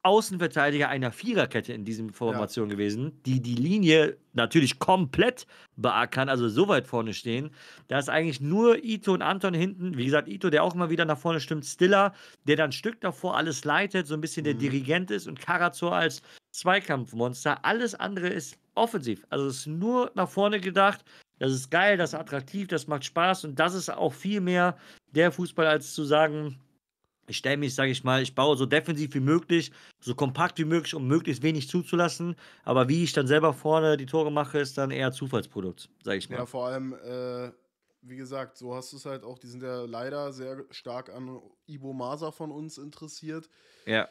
Außenverteidiger einer Viererkette in diesem Formation ja. gewesen, die die Linie natürlich komplett beackern, also so weit vorne stehen. Da ist eigentlich nur Ito und Anton hinten. Wie gesagt, Ito, der auch immer wieder nach vorne stimmt, Stiller, der dann ein Stück davor alles leitet, so ein bisschen mhm. der Dirigent ist und Karazor als Zweikampfmonster. Alles andere ist offensiv. Also es ist nur nach vorne gedacht. Das ist geil, das ist attraktiv, das macht Spaß und das ist auch viel mehr der Fußball, als zu sagen, ich stelle mich, sage ich mal, ich baue so defensiv wie möglich, so kompakt wie möglich, um möglichst wenig zuzulassen. Aber wie ich dann selber vorne die Tore mache, ist dann eher Zufallsprodukt, sage ich mal. Ja,
vor allem, äh, wie gesagt, so hast du es halt auch, die sind ja leider sehr stark an Ibo Masa von uns interessiert. Ja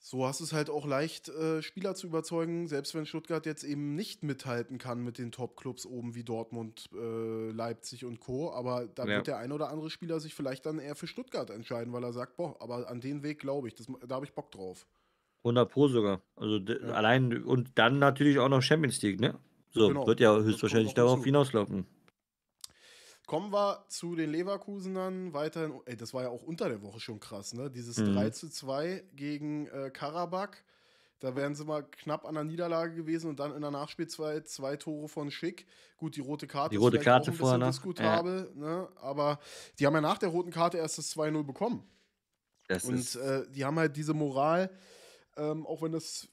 so hast es halt auch leicht, äh, Spieler zu überzeugen, selbst wenn Stuttgart jetzt eben nicht mithalten kann mit den Top-Clubs oben wie Dortmund, äh, Leipzig und Co. Aber da ja. wird der ein oder andere Spieler sich vielleicht dann eher für Stuttgart entscheiden, weil er sagt, boah, aber an den Weg glaube ich, das, da habe ich Bock drauf.
100 Pro sogar. Also ja. allein und dann natürlich auch noch Champions League, ne? So, genau. wird ja höchstwahrscheinlich darauf hinauslaufen.
Kommen wir zu den Leverkusenern weiterhin. Ey, das war ja auch unter der Woche schon krass, ne? Dieses mhm. 3 zu 2 gegen äh, Karabakh. Da wären sie mal knapp an der Niederlage gewesen und dann in der Nachspielzeit zwei Tore von Schick. Gut, die rote Karte die rote ist Karte auch ein bisschen diskutabel, ja. ne? aber die haben ja nach der roten Karte erst das 2-0 bekommen. Das und äh, die haben halt diese Moral, ähm, auch wenn das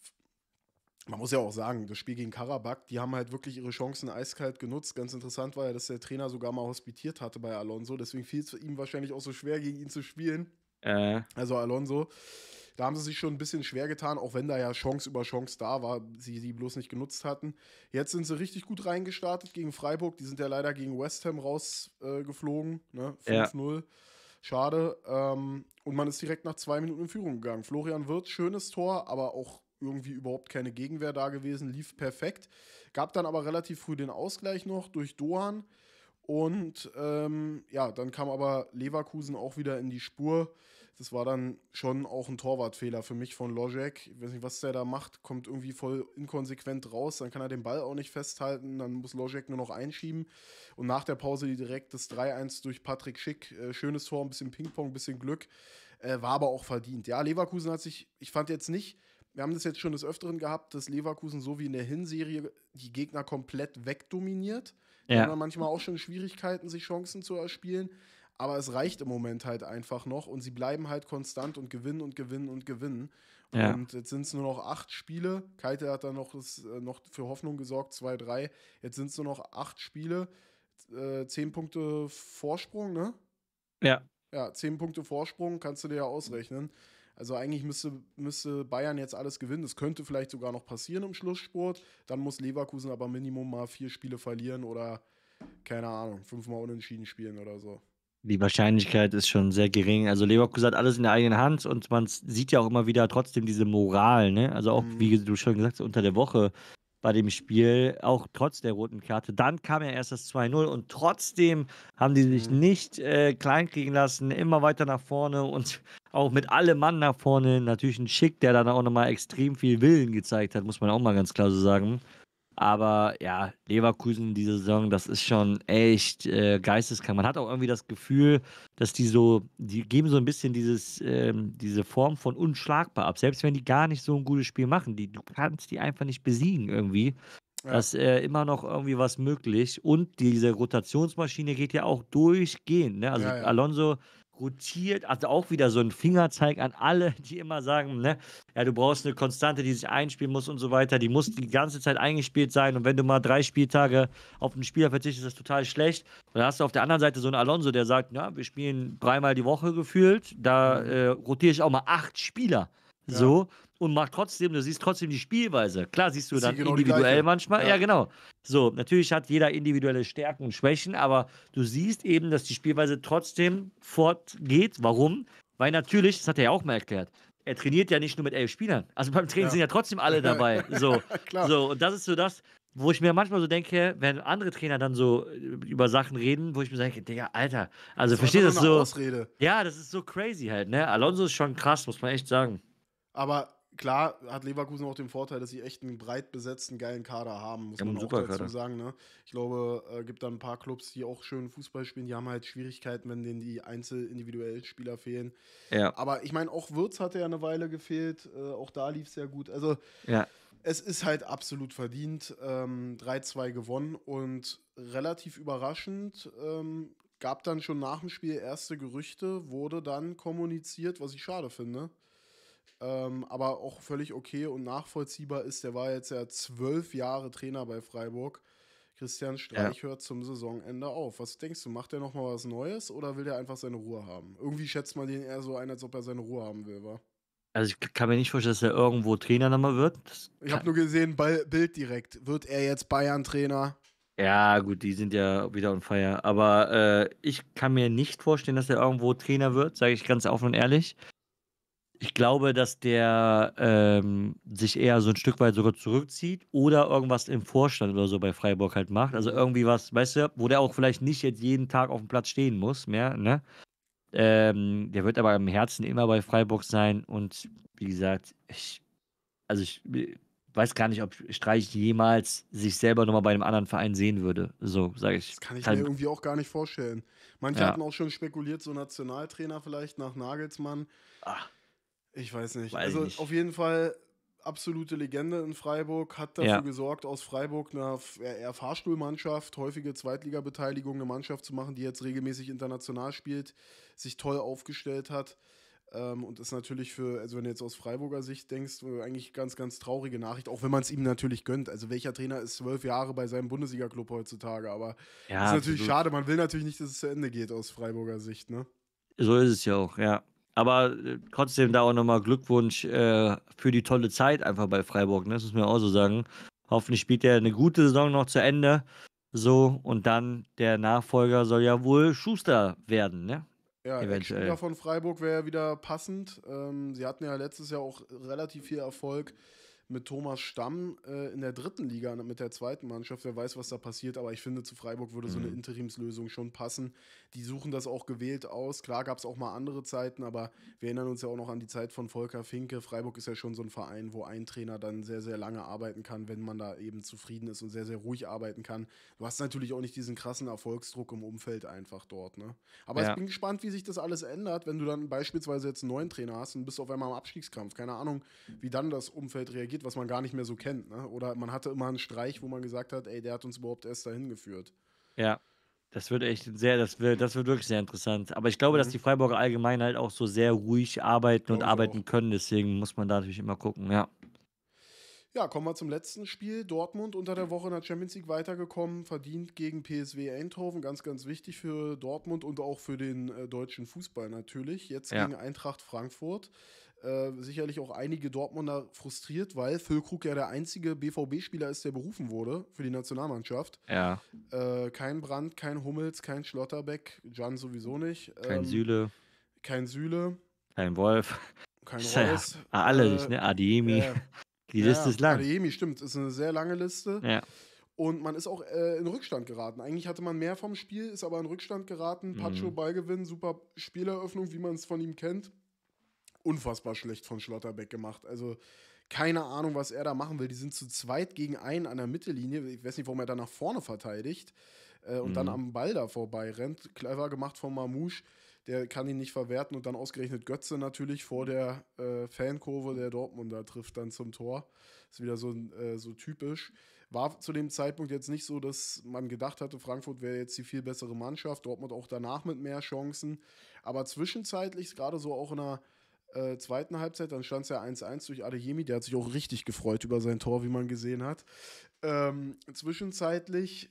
man muss ja auch sagen, das Spiel gegen Karabakh, die haben halt wirklich ihre Chancen eiskalt genutzt. Ganz interessant war ja, dass der Trainer sogar mal hospitiert hatte bei Alonso. Deswegen fiel es ihm wahrscheinlich auch so schwer, gegen ihn zu spielen. Äh. Also Alonso. Da haben sie sich schon ein bisschen schwer getan, auch wenn da ja Chance über Chance da war, sie die bloß nicht genutzt hatten. Jetzt sind sie richtig gut reingestartet gegen Freiburg. Die sind ja leider gegen West Ham rausgeflogen. Äh, ne? 5-0. Ja. Schade. Ähm, und man ist direkt nach zwei Minuten in Führung gegangen. Florian Wirth, schönes Tor, aber auch irgendwie überhaupt keine Gegenwehr da gewesen, lief perfekt. Gab dann aber relativ früh den Ausgleich noch durch Dohan. Und ähm, ja, dann kam aber Leverkusen auch wieder in die Spur. Das war dann schon auch ein Torwartfehler für mich von Lojek. Ich weiß nicht, was der da macht, kommt irgendwie voll inkonsequent raus. Dann kann er den Ball auch nicht festhalten. Dann muss Lojek nur noch einschieben. Und nach der Pause direkt das 3-1 durch Patrick Schick. Äh, schönes Tor, ein bisschen Ping-Pong, ein bisschen Glück. Äh, war aber auch verdient. Ja, Leverkusen hat sich, ich fand jetzt nicht, wir haben das jetzt schon des Öfteren gehabt, dass Leverkusen so wie in der Hinserie die Gegner komplett wegdominiert. Ja. Die haben manchmal auch schon Schwierigkeiten, sich Chancen zu erspielen. Aber es reicht im Moment halt einfach noch und sie bleiben halt konstant und gewinnen und gewinnen und gewinnen. Ja. Und jetzt sind es nur noch acht Spiele. Keite hat da noch, äh, noch für Hoffnung gesorgt, zwei, drei. Jetzt sind es nur noch acht Spiele, äh, zehn Punkte Vorsprung, ne? Ja. Ja, zehn Punkte Vorsprung kannst du dir ja ausrechnen. Also eigentlich müsste, müsste Bayern jetzt alles gewinnen. Es könnte vielleicht sogar noch passieren im Schlusssport. Dann muss Leverkusen aber Minimum mal vier Spiele verlieren oder, keine Ahnung, fünfmal unentschieden spielen oder so.
Die Wahrscheinlichkeit ist schon sehr gering. Also Leverkusen hat alles in der eigenen Hand und man sieht ja auch immer wieder trotzdem diese Moral, ne? Also auch, mhm. wie du schon gesagt hast, unter der Woche bei dem Spiel, auch trotz der roten Karte. Dann kam ja erst das 2-0 und trotzdem haben die sich mhm. nicht äh, klein lassen, immer weiter nach vorne und auch mit allem Mann nach vorne. Natürlich ein Schick, der dann auch nochmal extrem viel Willen gezeigt hat, muss man auch mal ganz klar so sagen. Aber ja, Leverkusen diese Saison, das ist schon echt äh, geisteskrank. Man hat auch irgendwie das Gefühl, dass die so, die geben so ein bisschen dieses, ähm, diese Form von unschlagbar ab. Selbst wenn die gar nicht so ein gutes Spiel machen, die, du kannst die einfach nicht besiegen irgendwie. Ja. Das ist äh, immer noch irgendwie was möglich. Und diese Rotationsmaschine geht ja auch durchgehend. Ne? Also ja, ja. Alonso rotiert, also auch wieder so ein Fingerzeig an alle, die immer sagen, ne, ja, du brauchst eine Konstante, die sich einspielen muss und so weiter, die muss die ganze Zeit eingespielt sein und wenn du mal drei Spieltage auf einen Spieler verzichtest, ist das total schlecht. Und dann hast du auf der anderen Seite so einen Alonso, der sagt, ja, wir spielen dreimal die Woche gefühlt, da mhm. äh, rotiere ich auch mal acht Spieler. Ja. So, und macht trotzdem, du siehst trotzdem die Spielweise. Klar siehst du dann genau individuell manchmal. Ja. ja. genau. So, natürlich hat jeder individuelle Stärken und Schwächen, aber du siehst eben, dass die Spielweise trotzdem fortgeht. Warum? Weil natürlich, das hat er ja auch mal erklärt, er trainiert ja nicht nur mit elf Spielern. Also beim Training ja. sind ja trotzdem alle dabei. So, so und das ist so das, wo ich mir manchmal so denke, wenn andere Trainer dann so äh, über Sachen reden, wo ich mir denke, Digga, Alter, also verstehst du das so? Ausrede. Ja, das ist so crazy halt, ne? Alonso ist schon krass, muss man echt sagen.
Aber klar hat Leverkusen auch den Vorteil, dass sie echt einen breit besetzten, geilen Kader haben, muss ja, man auch dazu Kader. sagen. Ne? Ich glaube, äh, gibt da ein paar Clubs, die auch schön Fußball spielen, die haben halt Schwierigkeiten, wenn denen die einzelindividuellen Spieler fehlen. Ja. Aber ich meine, auch Würz hatte ja eine Weile gefehlt, äh, auch da lief es ja gut. Also ja. es ist halt absolut verdient. Ähm, 3-2 gewonnen und relativ überraschend ähm, gab dann schon nach dem Spiel erste Gerüchte, wurde dann kommuniziert, was ich schade finde. Ähm, aber auch völlig okay und nachvollziehbar ist. Der war jetzt ja zwölf Jahre Trainer bei Freiburg. Christian Streich ja. hört zum Saisonende auf. Was denkst du, macht er nochmal was Neues oder will er einfach seine Ruhe haben? Irgendwie schätzt man den eher so ein, als ob er seine Ruhe haben will, war.
Also ich kann mir nicht vorstellen, dass er irgendwo Trainer nochmal wird. ich habe nur gesehen,
Bild direkt. Wird er jetzt Bayern-Trainer?
Ja, gut, die sind ja wieder on fire. Aber äh, ich kann mir nicht vorstellen, dass er irgendwo Trainer wird, sage ich ganz offen und ehrlich ich glaube, dass der ähm, sich eher so ein Stück weit sogar zurückzieht oder irgendwas im Vorstand oder so bei Freiburg halt macht. Also irgendwie was, weißt du, wo der auch vielleicht nicht jetzt jeden Tag auf dem Platz stehen muss mehr, ne? Ähm, der wird aber im Herzen immer bei Freiburg sein und wie gesagt, ich, also ich äh, weiß gar nicht, ob Streich jemals sich selber nochmal bei einem anderen Verein sehen würde. So, sage ich. Das kann ich mir irgendwie
auch gar nicht vorstellen. Manche ja. hatten auch schon spekuliert, so Nationaltrainer vielleicht nach Nagelsmann. Ach. Ich weiß nicht. Weiß also nicht. auf jeden Fall absolute Legende in Freiburg, hat dafür ja. gesorgt, aus Freiburg eine eher Fahrstuhlmannschaft, häufige Zweitligabeteiligung, eine Mannschaft zu machen, die jetzt regelmäßig international spielt, sich toll aufgestellt hat. Ähm, und ist natürlich für, also wenn du jetzt aus Freiburger Sicht denkst, äh, eigentlich ganz, ganz traurige Nachricht, auch wenn man es ihm natürlich gönnt. Also welcher Trainer ist zwölf Jahre bei seinem Bundesliga-Club heutzutage? Aber ja, ist natürlich absolut. schade. Man will natürlich nicht, dass es zu Ende geht aus Freiburger Sicht, ne?
So ist es ja auch, ja. Aber äh, trotzdem da auch nochmal Glückwunsch äh, für die tolle Zeit einfach bei Freiburg. Ne? Das muss man auch so sagen. Hoffentlich spielt er eine gute Saison noch zu Ende. So, und dann der Nachfolger soll ja wohl Schuster werden, ne? Ja, eventuell. Spieler
von Freiburg wäre ja wieder passend. Ähm, sie hatten ja letztes Jahr auch relativ viel Erfolg mit Thomas Stamm äh, in der dritten Liga mit der zweiten Mannschaft. Wer weiß, was da passiert, aber ich finde, zu Freiburg würde so eine mhm. Interimslösung schon passen. Die suchen das auch gewählt aus. Klar gab es auch mal andere Zeiten, aber wir erinnern uns ja auch noch an die Zeit von Volker Finke. Freiburg ist ja schon so ein Verein, wo ein Trainer dann sehr, sehr lange arbeiten kann, wenn man da eben zufrieden ist und sehr, sehr ruhig arbeiten kann. Du hast natürlich auch nicht diesen krassen Erfolgsdruck im Umfeld einfach dort. Ne? Aber ja. ich bin gespannt, wie sich das alles ändert, wenn du dann beispielsweise jetzt einen neuen Trainer hast und bist auf einmal im Abstiegskampf. Keine Ahnung, wie dann das Umfeld reagiert geht, was man gar nicht mehr so kennt. Ne? Oder man hatte immer einen Streich, wo man gesagt hat, ey, der hat uns überhaupt erst dahin geführt.
Ja, das wird echt sehr, das wird, das wird wirklich sehr interessant. Aber ich glaube, mhm. dass die Freiburger allgemein halt auch so sehr ruhig arbeiten und arbeiten auch. können. Deswegen muss man da natürlich immer gucken, ja.
Ja, kommen wir zum letzten Spiel. Dortmund unter der Woche in der Champions League weitergekommen, verdient gegen PSW Eindhoven. Ganz, ganz wichtig für Dortmund und auch für den äh, deutschen Fußball natürlich. Jetzt ja. gegen Eintracht Frankfurt. Äh, sicherlich auch einige Dortmunder frustriert, weil Füllkrug ja der einzige BVB-Spieler ist, der berufen wurde für die Nationalmannschaft. Ja. Äh, kein Brand, kein Hummels, kein Schlotterbeck, Jan sowieso nicht. Ähm, kein Süle. Kein Süle.
Kein Wolf. Kein Reus. Ah, äh, ne? Ja, alle nicht, ne? Adiemi. die Liste ist lang.
Adiemi, stimmt. Ist eine sehr lange Liste. Ja. Und man ist auch äh, in Rückstand geraten. Eigentlich hatte man mehr vom Spiel, ist aber in Rückstand geraten. Mhm. Pacho, mhm. Ballgewinn, super Spieleröffnung, wie man es von ihm kennt unfassbar schlecht von Schlotterbeck gemacht. Also keine Ahnung, was er da machen will. Die sind zu zweit gegen einen an der Mittellinie. Ich weiß nicht, warum er da nach vorne verteidigt äh, und mhm. dann am Ball da vorbei rennt. Clever gemacht von Mamouche. Der kann ihn nicht verwerten und dann ausgerechnet Götze natürlich vor der äh, Fankurve der Dortmunder trifft dann zum Tor. Ist wieder so, äh, so typisch. War zu dem Zeitpunkt jetzt nicht so, dass man gedacht hatte, Frankfurt wäre jetzt die viel bessere Mannschaft. Dortmund auch danach mit mehr Chancen. Aber zwischenzeitlich, gerade so auch in einer äh, zweiten Halbzeit. Dann stand es ja 1-1 durch Adeyemi. Der hat sich auch richtig gefreut über sein Tor, wie man gesehen hat. Ähm, zwischenzeitlich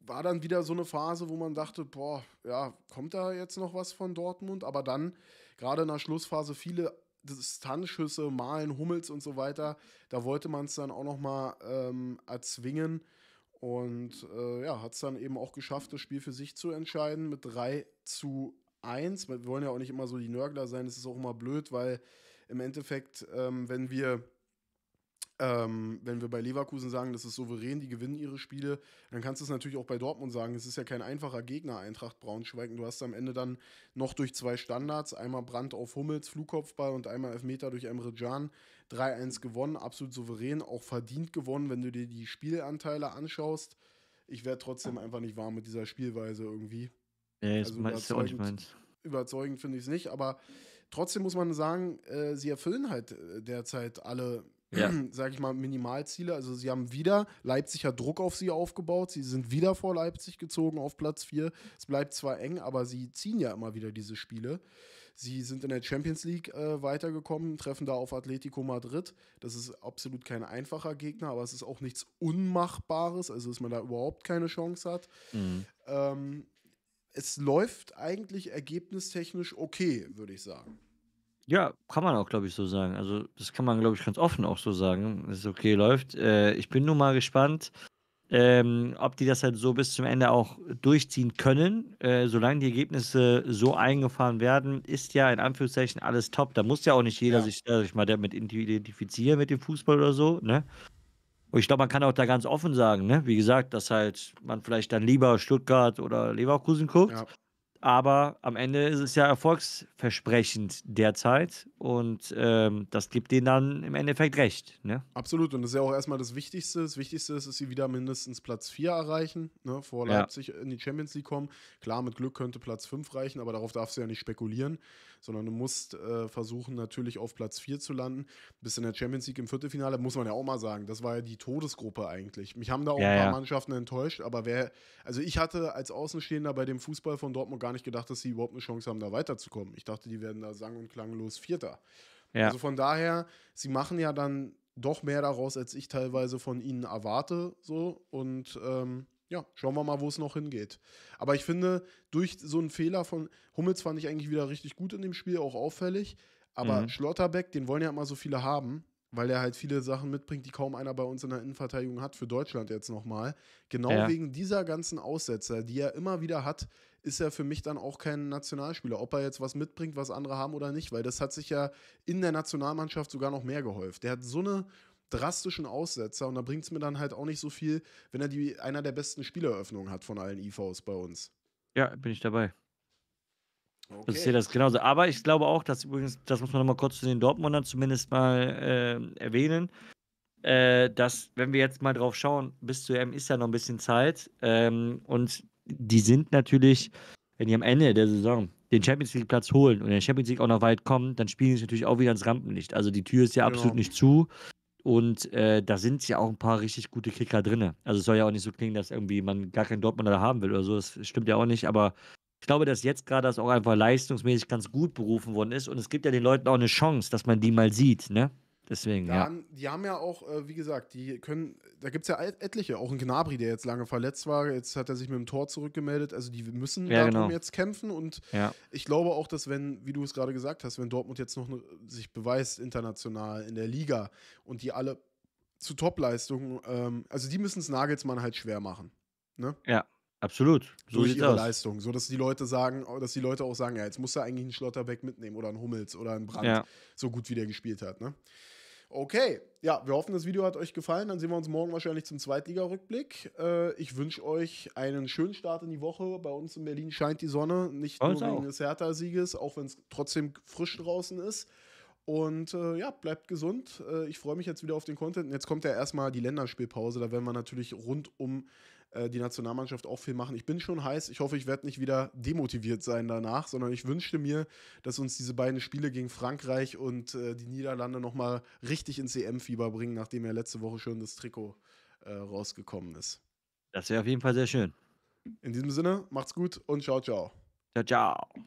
war dann wieder so eine Phase, wo man dachte, boah, ja, kommt da jetzt noch was von Dortmund? Aber dann, gerade in der Schlussphase, viele Distanzschüsse, Malen, Hummels und so weiter, da wollte man es dann auch noch mal ähm, erzwingen. Und äh, ja, hat es dann eben auch geschafft, das Spiel für sich zu entscheiden mit 3 zu eins, wir wollen ja auch nicht immer so die Nörgler sein, das ist auch immer blöd, weil im Endeffekt, ähm, wenn wir ähm, wenn wir bei Leverkusen sagen, das ist souverän, die gewinnen ihre Spiele, dann kannst du es natürlich auch bei Dortmund sagen. Es ist ja kein einfacher Gegner, Eintracht Braunschweig. Und du hast am Ende dann noch durch zwei Standards, einmal Brand auf Hummels, Flugkopfball und einmal Elfmeter durch Emre Can, 3-1 gewonnen, absolut souverän, auch verdient gewonnen, wenn du dir die Spielanteile anschaust. Ich werde trotzdem einfach nicht warm mit dieser Spielweise irgendwie.
Nee, das also meinst du auch nicht meins.
Überzeugend finde ich es nicht, aber trotzdem muss man sagen, äh, sie erfüllen halt äh, derzeit alle, ja. sage ich mal, Minimalziele. Also sie haben wieder Leipziger Druck auf sie aufgebaut, sie sind wieder vor Leipzig gezogen auf Platz 4. Es bleibt zwar eng, aber sie ziehen ja immer wieder diese Spiele. Sie sind in der Champions League äh, weitergekommen, treffen da auf Atletico Madrid. Das ist absolut kein einfacher Gegner, aber es ist auch nichts Unmachbares, also dass man da überhaupt keine Chance hat. Mhm. Ähm, es läuft eigentlich ergebnistechnisch okay, würde ich sagen.
Ja, kann man auch, glaube ich, so sagen. Also, das kann man, glaube ich, ganz offen auch so sagen, dass es okay läuft. Äh, ich bin nur mal gespannt, ähm, ob die das halt so bis zum Ende auch durchziehen können. Äh, solange die Ergebnisse so eingefahren werden, ist ja in Anführungszeichen alles top. Da muss ja auch nicht jeder ja. sich, sag ich mal, damit identifizieren mit dem Fußball oder so. Ne? Und ich glaube, man kann auch da ganz offen sagen, ne? wie gesagt, dass halt man vielleicht dann lieber Stuttgart oder Leverkusen guckt. Ja. Aber am Ende ist es ja erfolgsversprechend derzeit und ähm, das gibt denen dann im Endeffekt recht. Ne?
Absolut und das ist ja auch erstmal das Wichtigste. Das Wichtigste ist, dass sie wieder mindestens Platz 4 erreichen, ne? vor Leipzig ja. in die Champions League kommen. Klar, mit Glück könnte Platz 5 reichen, aber darauf darfst du ja nicht spekulieren sondern du musst äh, versuchen, natürlich auf Platz 4 zu landen. Bis in der Champions League im Viertelfinale, muss man ja auch mal sagen, das war ja die Todesgruppe eigentlich. Mich haben da auch ja, ein paar ja. Mannschaften enttäuscht, aber wer, also ich hatte als Außenstehender bei dem Fußball von Dortmund gar nicht gedacht, dass sie überhaupt eine Chance haben, da weiterzukommen. Ich dachte, die werden da sang- und klanglos Vierter. Ja. Also von daher, sie machen ja dann doch mehr daraus, als ich teilweise von ihnen erwarte, so und ähm, ja, schauen wir mal, wo es noch hingeht. Aber ich finde, durch so einen Fehler von Hummels fand ich eigentlich wieder richtig gut in dem Spiel, auch auffällig. Aber mhm. Schlotterbeck, den wollen ja immer so viele haben, weil er halt viele Sachen mitbringt, die kaum einer bei uns in der Innenverteidigung hat, für Deutschland jetzt nochmal. Genau ja. wegen dieser ganzen Aussetzer, die er immer wieder hat, ist er für mich dann auch kein Nationalspieler. Ob er jetzt was mitbringt, was andere haben oder nicht, weil das hat sich ja in der Nationalmannschaft sogar noch mehr geholfen. Der hat so eine drastischen Aussetzer und da bringt es mir dann halt auch nicht so viel, wenn er die einer der besten Spieleröffnungen hat von allen IVs bei uns.
Ja, bin ich dabei. Okay. Ich sehe das genauso. Aber ich glaube auch, dass übrigens, das muss man nochmal kurz zu den Dortmundern zumindest mal äh, erwähnen, äh, dass, wenn wir jetzt mal drauf schauen, bis zu EM ist ja noch ein bisschen Zeit ähm, und die sind natürlich, wenn die am Ende der Saison den Champions League Platz holen und in der Champions League auch noch weit kommen, dann spielen sie natürlich auch wieder ins Rampenlicht. Also die Tür ist ja genau. absolut nicht zu. Und äh, da sind ja auch ein paar richtig gute Kicker drin. Also es soll ja auch nicht so klingen, dass irgendwie man gar keinen Dortmunder da haben will oder so. Das stimmt ja auch nicht, aber ich glaube, dass jetzt gerade das auch einfach leistungsmäßig ganz gut berufen worden ist. Und es gibt ja den Leuten auch eine Chance, dass man die mal sieht, ne? Deswegen, da, ja.
Die haben ja auch, äh, wie gesagt, die können, da gibt es ja etliche, auch ein Gnabri, der jetzt lange verletzt war, jetzt hat er sich mit dem Tor zurückgemeldet, also die müssen ja, darum genau. jetzt kämpfen und ja. ich glaube auch, dass wenn, wie du es gerade gesagt hast, wenn Dortmund jetzt noch ne, sich beweist international in der Liga und die alle zu Topleistungen, ähm, also die müssen es Nagelsmann halt schwer machen.
Ne? Ja, absolut. So Durch ihre aus. Leistung,
so dass die Leute sagen, oh, dass die Leute auch sagen, ja, jetzt muss er eigentlich einen Schlotterbeck mitnehmen oder einen Hummels oder einen Brand, ja. so gut wie der gespielt hat. Ne? Okay, ja, wir hoffen, das Video hat euch gefallen. Dann sehen wir uns morgen wahrscheinlich zum Zweitliga-Rückblick. Äh, ich wünsche euch einen schönen Start in die Woche. Bei uns in Berlin scheint die Sonne, nicht und nur wegen des Hertha-Sieges, auch wenn es trotzdem frisch draußen ist. Und äh, ja, bleibt gesund. Äh, ich freue mich jetzt wieder auf den Content. Jetzt kommt ja erstmal die Länderspielpause. Da werden wir natürlich rund um äh, die Nationalmannschaft auch viel machen. Ich bin schon heiß. Ich hoffe, ich werde nicht wieder demotiviert sein danach, sondern ich wünschte mir, dass uns diese beiden Spiele gegen Frankreich und äh, die Niederlande nochmal richtig ins EM-Fieber bringen, nachdem ja letzte Woche schon das Trikot äh, rausgekommen ist.
Das wäre auf jeden Fall sehr schön.
In diesem Sinne, macht's gut und ciao, ciao.
Ciao, ciao.